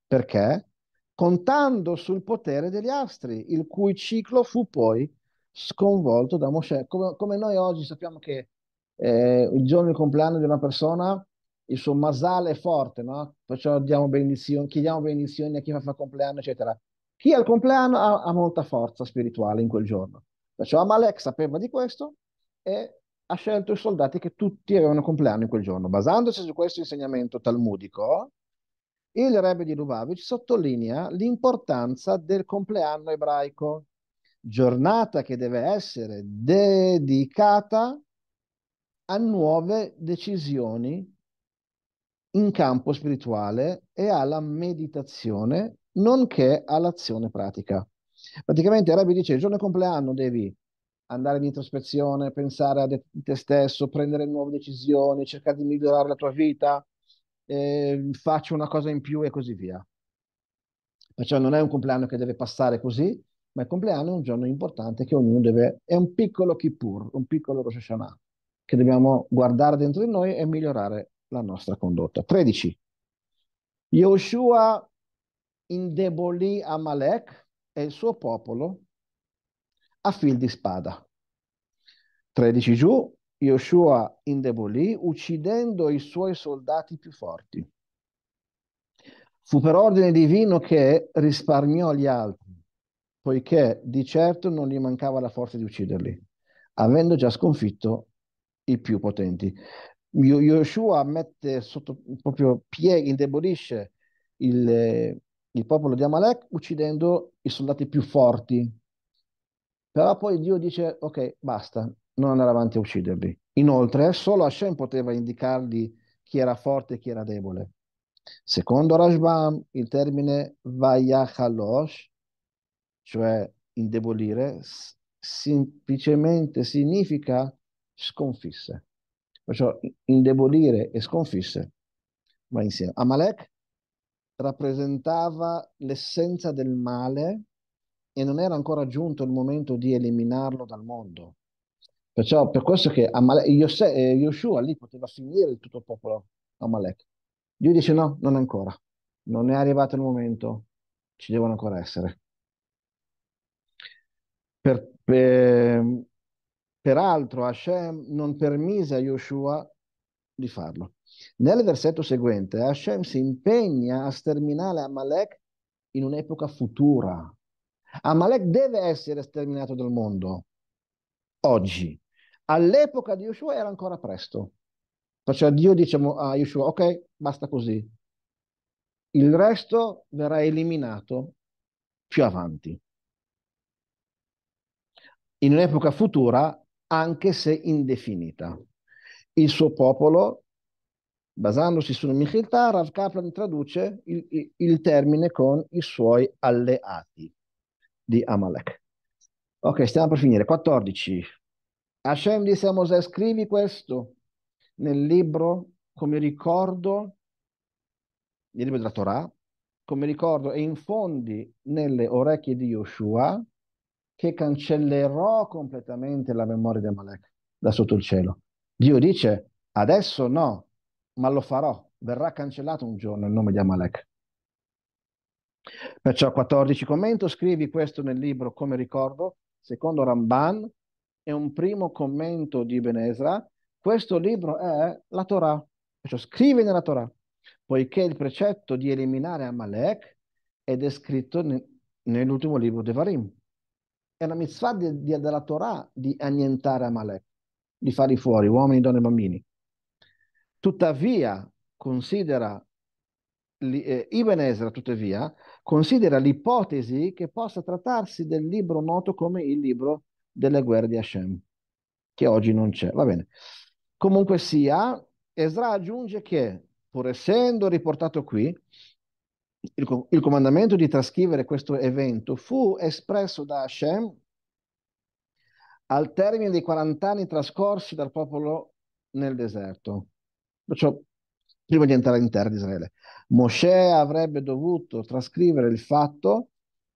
Perché? Contando sul potere degli astri, il cui ciclo fu poi sconvolto da Mosè, come, come noi oggi sappiamo che eh, il giorno del compleanno di una persona il suo masale è forte, no? Perciò diamo benedizioni, chiediamo benedizioni a chi fa, fa compleanno, eccetera. Chi ha il compleanno ha, ha, molta forza spirituale in quel giorno. Perciò Amalek sapeva di questo e ha scelto i soldati che tutti avevano compleanno in quel giorno. Basandosi su questo insegnamento talmudico, il Rebbe di Lubavitch sottolinea l'importanza del compleanno ebraico giornata che deve essere dedicata a nuove decisioni in campo spirituale e alla meditazione, nonché all'azione pratica. Praticamente Rabbi dice, il giorno compleanno devi andare in introspezione, pensare a te stesso, prendere nuove decisioni, cercare di migliorare la tua vita, eh, faccio una cosa in più e così via. Perciò non è un compleanno che deve passare così, ma il compleanno è un giorno importante che ognuno deve, è un piccolo kippur, un piccolo Rosh Hashanah, che dobbiamo guardare dentro di noi e migliorare la nostra condotta. 13. Yoshua indebolì Amalek e il suo popolo a fil di spada. 13 giù, Yoshua indebolì uccidendo i suoi soldati più forti. Fu per ordine divino che risparmiò gli altri poiché di certo non gli mancava la forza di ucciderli, avendo già sconfitto i più potenti. Yoshua mette sotto proprio pieghi, indebolisce il, il popolo di Amalek uccidendo i soldati più forti. Però poi Dio dice, ok, basta, non andare avanti a ucciderli. Inoltre, solo Hashem poteva indicargli chi era forte e chi era debole. Secondo Rashbam, il termine Vayachalosh cioè indebolire, semplicemente significa sconfisse. Perciò indebolire e sconfisse va insieme. Amalek rappresentava l'essenza del male e non era ancora giunto il momento di eliminarlo dal mondo. Perciò per questo che Amalek, Yose, eh, Yoshua lì poteva finire tutto il popolo Amalek. Dio dice no, non ancora, non è arrivato il momento, ci devono ancora essere. Per, per, ehm, peraltro Hashem non permise a Yoshua di farlo. Nel versetto seguente Hashem si impegna a sterminare Amalek in un'epoca futura. Amalek deve essere sterminato dal mondo oggi. All'epoca di Yoshua era ancora presto. Perciò Dio dice a Yoshua, ok, basta così. Il resto verrà eliminato più avanti in un'epoca futura, anche se indefinita. Il suo popolo, basandosi su Michilta, Rav Kaplan traduce il, il termine con i suoi alleati di Amalek. Ok, stiamo per finire. 14. Hashem disse a Mosè, scrivi questo nel libro come ricordo, nel libro della Torah, come ricordo e infondi nelle orecchie di Yoshua che cancellerò completamente la memoria di Amalek da sotto il cielo. Dio dice adesso no, ma lo farò, verrà cancellato un giorno il nome di Amalek. Perciò 14 commento, scrivi questo nel libro come ricordo, secondo Ramban, è un primo commento di Ben questo libro è la Torah, perciò scrivi nella Torah, poiché il precetto di eliminare Amalek è descritto nell'ultimo libro di Varim è una mitzvah di, di, della Torah di annientare Amalek, di farli fuori, uomini, donne e bambini. Tuttavia, considera, eh, Ibn Ezra, tuttavia, considera l'ipotesi che possa trattarsi del libro noto come il libro delle guerre di Hashem, che oggi non c'è, va bene. Comunque sia, Ezra aggiunge che, pur essendo riportato qui, il, il comandamento di trascrivere questo evento fu espresso da Hashem al termine dei 40 anni trascorsi dal popolo nel deserto. Perciò, prima di entrare in terra di Israele, Mosè avrebbe dovuto trascrivere il fatto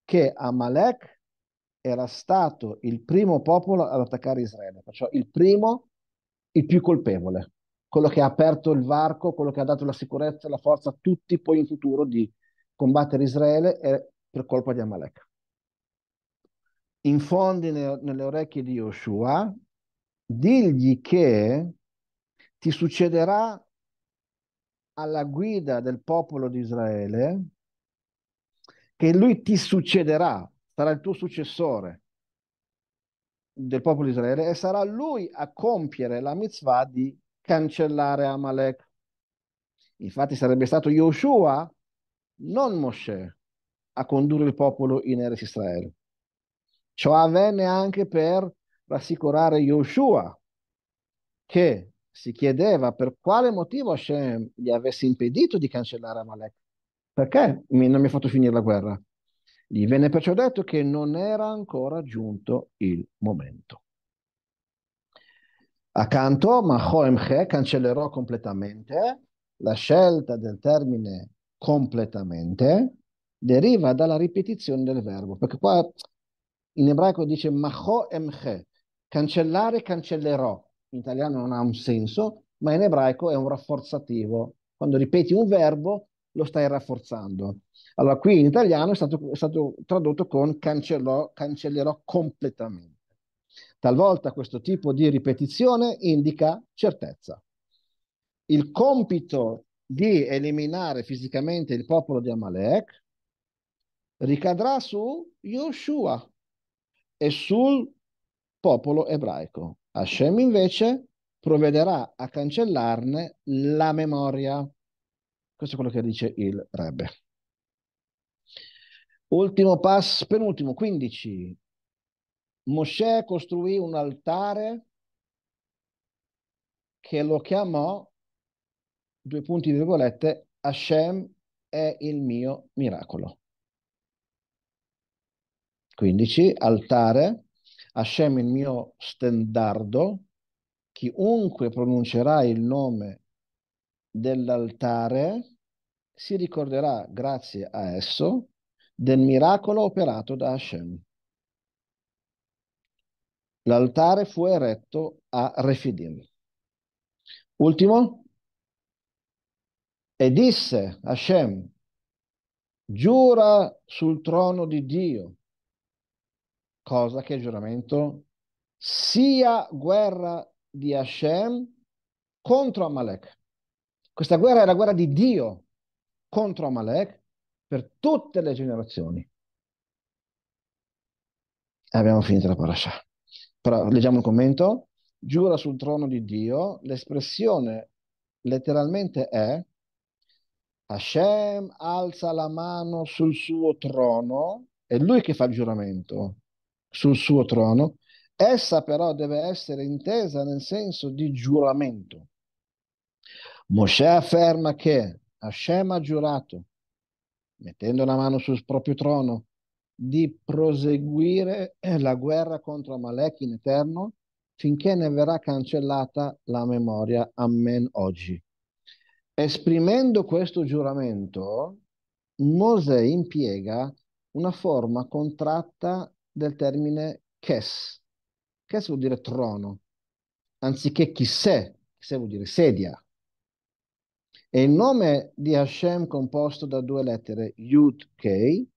che Amalek era stato il primo popolo ad attaccare Israele, perciò il primo, il più colpevole, quello che ha aperto il varco, quello che ha dato la sicurezza e la forza a tutti poi in futuro di combattere Israele è per colpa di Amalek. Infondi ne, nelle orecchie di Yoshua, digli che ti succederà alla guida del popolo di Israele, che lui ti succederà, sarà il tuo successore del popolo di Israele e sarà lui a compiere la mitzvah di cancellare Amalek. Infatti sarebbe stato Yoshua non Mosè, a condurre il popolo in Eres Israele. Ciò avvenne anche per rassicurare Yoshua, che si chiedeva per quale motivo Hashem gli avesse impedito di cancellare Amalek. Perché non mi ha fatto finire la guerra? Gli venne perciò detto che non era ancora giunto il momento. Accanto, Mahoemche cancellerò completamente la scelta del termine completamente deriva dalla ripetizione del verbo, perché qua in ebraico dice macho emche, cancellare, cancellerò. In italiano non ha un senso, ma in ebraico è un rafforzativo. Quando ripeti un verbo lo stai rafforzando. Allora qui in italiano è stato, è stato tradotto con cancellerò, cancellerò completamente. Talvolta questo tipo di ripetizione indica certezza. Il compito di eliminare fisicamente il popolo di Amalek ricadrà su Yoshua e sul popolo ebraico. Hashem invece provvederà a cancellarne la memoria. Questo è quello che dice il Rebbe. Ultimo passo, penultimo, 15. Mosè costruì un altare che lo chiamò due punti virgolette, Hashem è il mio miracolo. 15. Altare, Hashem il mio stendardo, chiunque pronuncerà il nome dell'altare si ricorderà grazie a esso del miracolo operato da Hashem. L'altare fu eretto a Refidim. Ultimo, e disse Hashem, giura sul trono di Dio, cosa che è il giuramento, sia guerra di Hashem contro Amalek. Questa guerra è la guerra di Dio contro Amalek per tutte le generazioni. E abbiamo finito la parasha. Però leggiamo il commento. Giura sul trono di Dio, l'espressione letteralmente è Hashem alza la mano sul suo trono, è lui che fa il giuramento sul suo trono, essa però deve essere intesa nel senso di giuramento. Mosè afferma che Hashem ha giurato, mettendo la mano sul proprio trono, di proseguire la guerra contro Malek in eterno finché ne verrà cancellata la memoria. Amen oggi. Esprimendo questo giuramento, Mosè impiega una forma contratta del termine kes. Kes vuol dire trono, anziché chissè, chissè vuol dire sedia. E il nome di Hashem composto da due lettere, Yud Kei,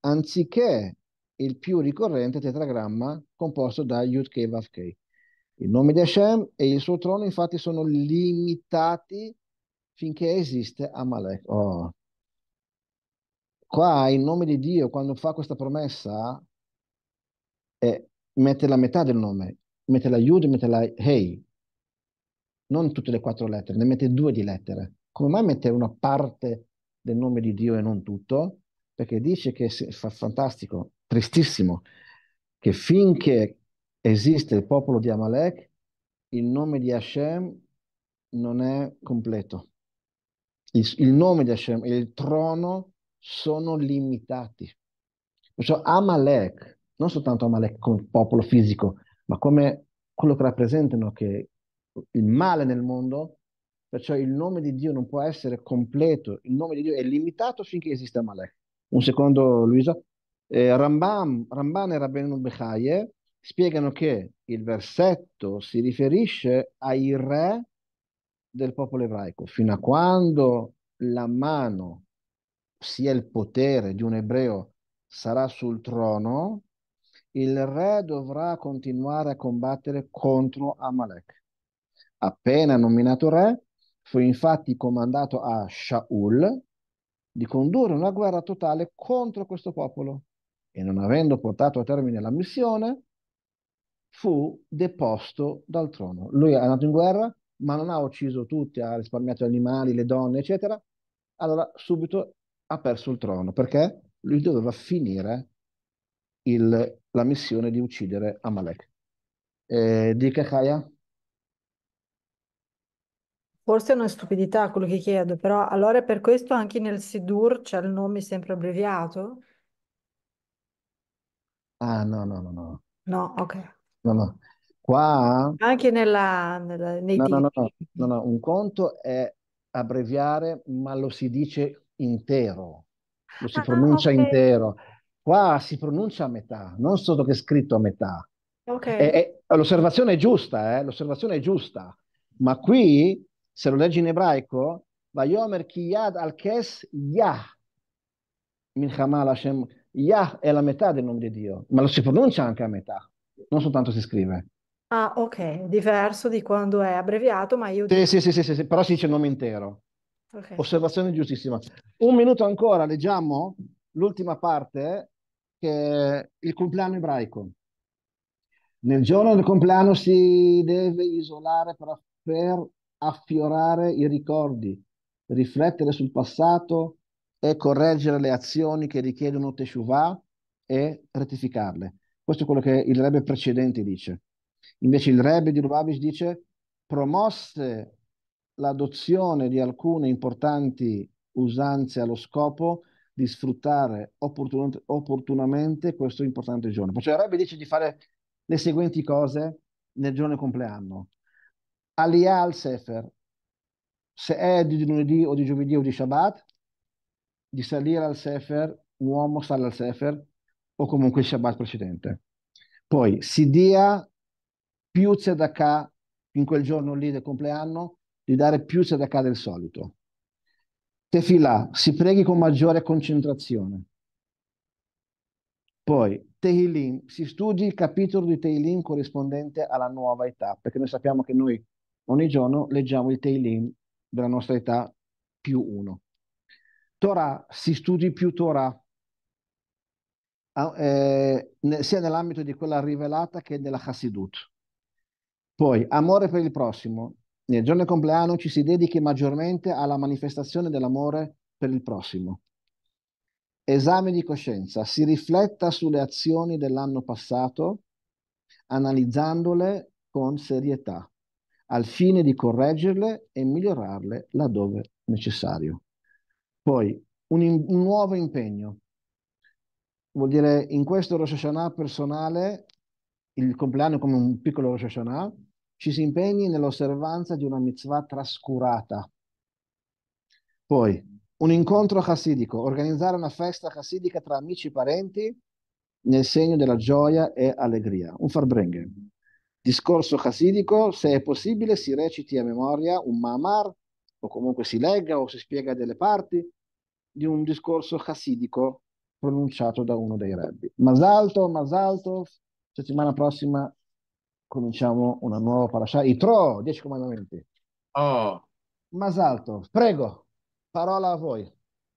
anziché il più ricorrente tetragramma composto da Yud Kei Vav Kei. Il nome di Hashem e il suo trono infatti sono limitati finché esiste Amalek. Oh. Qua in nome di Dio, quando fa questa promessa, eh, mette la metà del nome, mette la Yud e mette la Hei, non tutte le quattro lettere, ne mette due di lettere. Come mai mette una parte del nome di Dio e non tutto? Perché dice che fa fantastico, tristissimo, che finché esiste il popolo di Amalek, il nome di Hashem non è completo il, il nome di Hashem e il trono sono limitati. Perciò Amalek, non soltanto Amalek come popolo fisico, ma come quello che rappresentano che il male nel mondo, perciò il nome di Dio non può essere completo, il nome di Dio è limitato finché esiste Amalek. Un secondo Luisa, eh, Rambam, Ramban e Rabbenu Bechaye spiegano che il versetto si riferisce ai re del popolo ebraico, fino a quando la mano, sia il potere di un ebreo, sarà sul trono, il re dovrà continuare a combattere contro Amalek. Appena nominato re, fu infatti comandato a Shaul di condurre una guerra totale contro questo popolo e non avendo portato a termine la missione, fu deposto dal trono. Lui è andato in guerra, ma non ha ucciso tutti, ha risparmiato gli animali, le donne, eccetera, allora subito ha perso il trono, perché lui doveva finire il, la missione di uccidere Amalek. Eh, dica Kaya? Forse è una stupidità quello che chiedo, però allora è per questo anche nel Sidur c'è il nome sempre abbreviato? Ah, no, no, no, no. No, ok. No, no. Qua? Anche nella, nella- nei No, no, no, no, no, no, un conto è abbreviare, ma lo si dice intero, lo si Ah, pronuncia ok, intero. Qua si pronuncia a metà, non solo che è scritto a metà. E- ok. e- l'osservazione è giusta, eh, l'osservazione è giusta, ma qui, se lo leggi in ebraico, Vayomer ki al-kes yah, min Hashem, yah è la metà del nome di Dio, ma lo si pronuncia anche a metà, non soltanto si scrive. Ah, ok, diverso di quando è abbreviato, ma io... Sì, sì, sì, sì, sì, sì, però si dice il nome intero. Ok. Osservazione giustissima. Un minuto ancora, leggiamo l'ultima parte, che è il compleanno ebraico. Nel giorno del compleanno si deve isolare per, per affiorare i ricordi, riflettere sul passato e correggere le azioni che richiedono Teshuvah e rettificarle. Questo è quello che il Rebbe precedente dice. Invece il Rebbe di Lubavitch dice promosse l'adozione di alcune importanti usanze allo scopo di sfruttare opportun opportunamente questo importante giorno. Cioè il Rebbe dice di fare le seguenti cose nel giorno del compleanno. Aliyah al Sefer, se è di lunedì o di giovedì o di Shabbat, di salire al Sefer, un uomo sale al Sefer o comunque il Shabbat precedente. Poi si dia più tzedakah in quel giorno lì del compleanno, di dare più tzedakah del solito. Tefillah, si preghi con maggiore concentrazione. Poi, Tehilim, si studi il capitolo di Tehilim corrispondente alla nuova età, perché noi sappiamo che noi ogni giorno leggiamo il Tehilim della nostra età più uno. Torah, si studi più Torah, ah, eh, sia nell'ambito di quella rivelata che della Hasidut. Poi, amore per il prossimo. Nel giorno del compleanno ci si dedichi maggiormente alla manifestazione dell'amore per il prossimo. Esame di coscienza. Si rifletta sulle azioni dell'anno passato, analizzandole con serietà, al fine di correggerle e migliorarle laddove necessario. Poi, un, in- un nuovo impegno. Vuol dire, in questo Rosh Hashanah personale, il compleanno è come un piccolo Rosh Hashanah, ci si impegni nell'osservanza di una mitzvah trascurata. Poi, un incontro chassidico, organizzare una festa chassidica tra amici e parenti nel segno della gioia e allegria, un farbrenghe. Discorso chassidico, se è possibile si reciti a memoria un mamar o comunque si legga o si spiega delle parti di un discorso chassidico pronunciato da uno dei rabbi. Masalto, Masalto, settimana prossima cominciamo una nuova parasha. I tro, dieci comandamenti. Oh. Masalto, prego, parola a voi.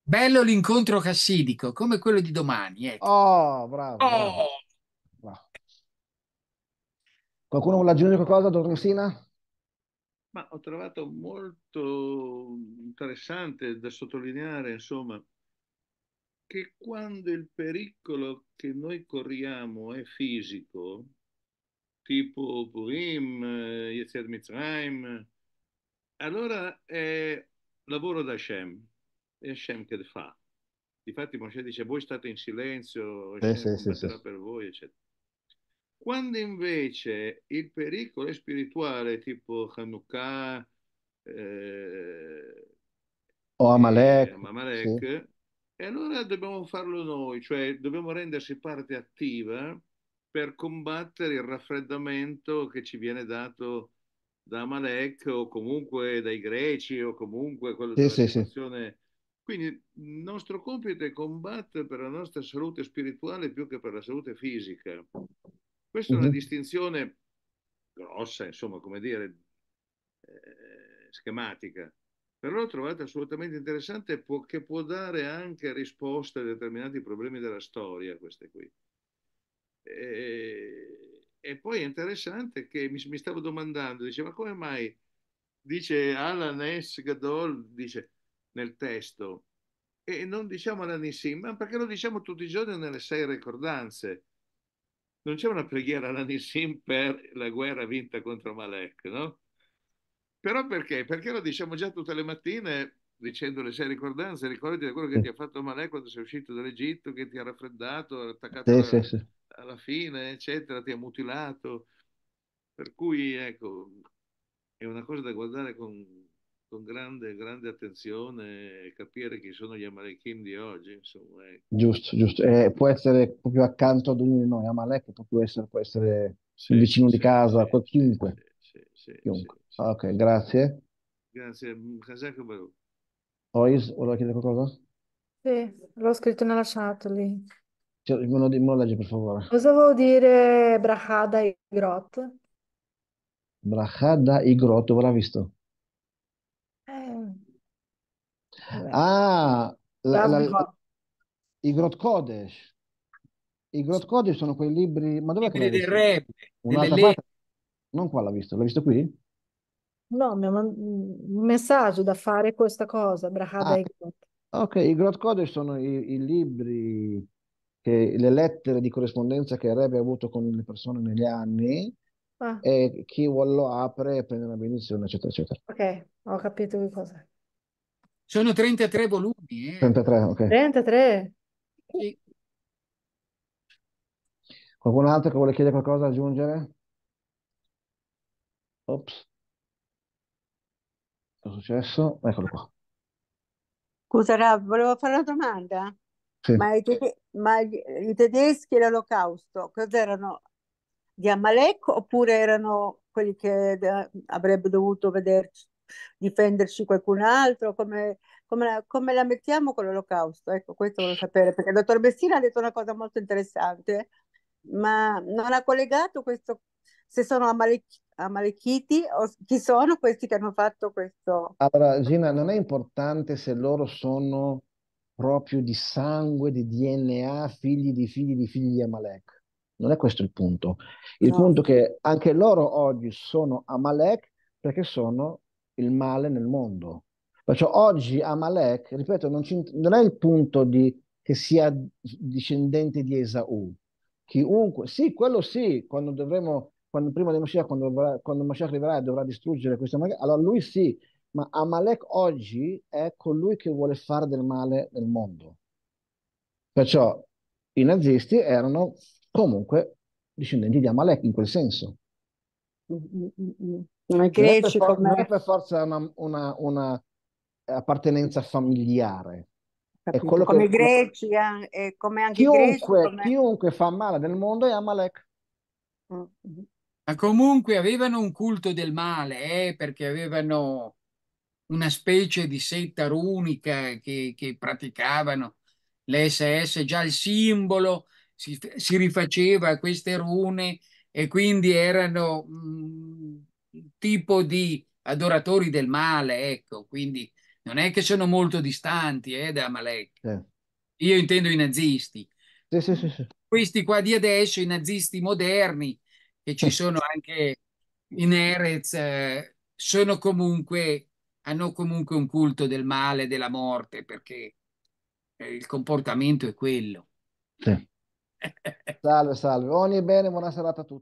Bello l'incontro cassidico, come quello di domani. Ecco. Oh, bravo, Oh. bravo. Qualcuno vuole aggiungere qualcosa, Don Rosina? Ma ho trovato molto interessante da sottolineare, insomma, che quando il pericolo che noi corriamo è fisico, tipo Purim, eh, Yetzer Mitzrayim. Allora è lavoro da Hashem, è Hashem che fa. Difatti Mosè dice, voi state in silenzio, Hashem sì, sì, sì. per voi, eccetera. Quando invece il pericolo è spirituale, tipo Hanukkah eh, o eh, Amalek, Amalek e allora dobbiamo farlo noi, cioè dobbiamo rendersi parte attiva per combattere il raffreddamento che ci viene dato da Malek o comunque dai greci o comunque quello della sì, situazione. Sì. Quindi il nostro compito è combattere per la nostra salute spirituale più che per la salute fisica. Questa mm-hmm. è una mhm. distinzione grossa, insomma, come dire, eh, schematica. Però l'ho trovata assolutamente interessante può, che può dare anche risposte a determinati problemi della storia, queste qui. E, eh, e poi è interessante che mi, mi, stavo domandando, dice, ma come mai, dice Alan S. Gadol, dice nel testo, e non diciamo all'Anissim, ma perché lo diciamo tutti i giorni nelle sei ricordanze? Non c'è una preghiera alla Nissim per la guerra vinta contro Malek, no? Però perché? Perché lo diciamo già tutte le mattine dicendo le sei ricordanze, ricordati di quello che ti ha fatto Malek quando sei uscito dall'Egitto, che ti ha raffreddato, ha attaccato sì, alla, sì, sì alla fine, eccetera, ti ha mutilato. Per cui, ecco, è una cosa da guardare con, con grande, grande, attenzione e capire chi sono gli Amalechim di oggi. Insomma, ecco. Giusto, giusto. Eh, può essere proprio accanto ad ognuno di noi, Amalek può essere, può essere sì, vicino sì, di casa, sì, chiunque. chiunque. Ah, ok, grazie. Grazie. Casaco mm, Baruch. Ois, voleva chiedere qualcosa? Sì, l'ho scritto nella chat lì. Cioè, me lo, per favore. Cosa vuol dire Brahada e Grot? Brahada e Grot, dove l'ha visto? Eh. ah, la, la, la, i Grot Kodesh. I Kodesh sono quei libri... Ma dov'è che Libri l'hai del visto? re, delle Un'altra parte? Non qua l'ha visto, l'ha visto qui? No, mi ha mandato un messaggio da fare questa cosa, Brahada Ah, e Grot. ok, i Grot Kodesh sono i, i libri che le lettere di corrispondenza che avrebbe avuto con le persone negli anni ah. e chi lo apre e prende una benedizione, eccetera, eccetera. Ok, ho capito che cosa. Sono 33 volumi. Eh. 33, ok. 33. Sì. Qualcun altro che vuole chiedere qualcosa da aggiungere? Ops. Cosa è successo? Eccolo qua. Scusa, Rab, volevo fare una domanda. Sì. Ma, i tedeschi, ma, i tedeschi e l'olocausto, cos'erano? Di Amalek oppure erano quelli che eh, avrebbe dovuto vederci, difenderci qualcun altro? Come, come, la, come la mettiamo con l'olocausto? Ecco, questo volevo sapere, perché il dottor Bessina ha detto una cosa molto interessante, ma non ha collegato questo, se sono amalekiti Amalekiti o chi sono questi che hanno fatto questo? Allora Gina, non è importante se loro sono proprio di sangue, di DNA, figli di figli di figli di Amalek. Non è questo il punto. Il no. punto è che anche loro oggi sono Amalek perché sono il male nel mondo. Perciò oggi Amalek, ripeto, non, ci, non è il punto di, che sia discendente di Esaù. Chiunque, sì, quello sì, quando dovremo, quando, prima di Mosè, quando, quando Mosè arriverà e dovrà distruggere questa, allora lui sì, ma Amalek oggi è colui che vuole fare del male nel mondo. Perciò i nazisti erano comunque discendenti di Amalek in quel senso. Mm, mm, mm, non è greci, non non è per forza una, una, una appartenenza familiare. È come i greci, eh, come anche chiunque, greci, chiunque fa male nel mondo è Amalek. Ma comunque avevano un culto del male, eh, perché avevano una specie di setta runica che, che praticavano le SS, già il simbolo si, si, rifaceva a queste rune e quindi erano un mm, tipo di adoratori del male, ecco, quindi non è che sono molto distanti eh, da Malek. Eh. Io intendo i nazisti. Sì, sì, sì, Questi qua di adesso, i nazisti moderni, che ci sono anche in Erez, eh, sono comunque hanno comunque un culto del male, della morte, perché eh, il comportamento è quello. Sì. salve, salve. Ogni bene, buona serata a tutti.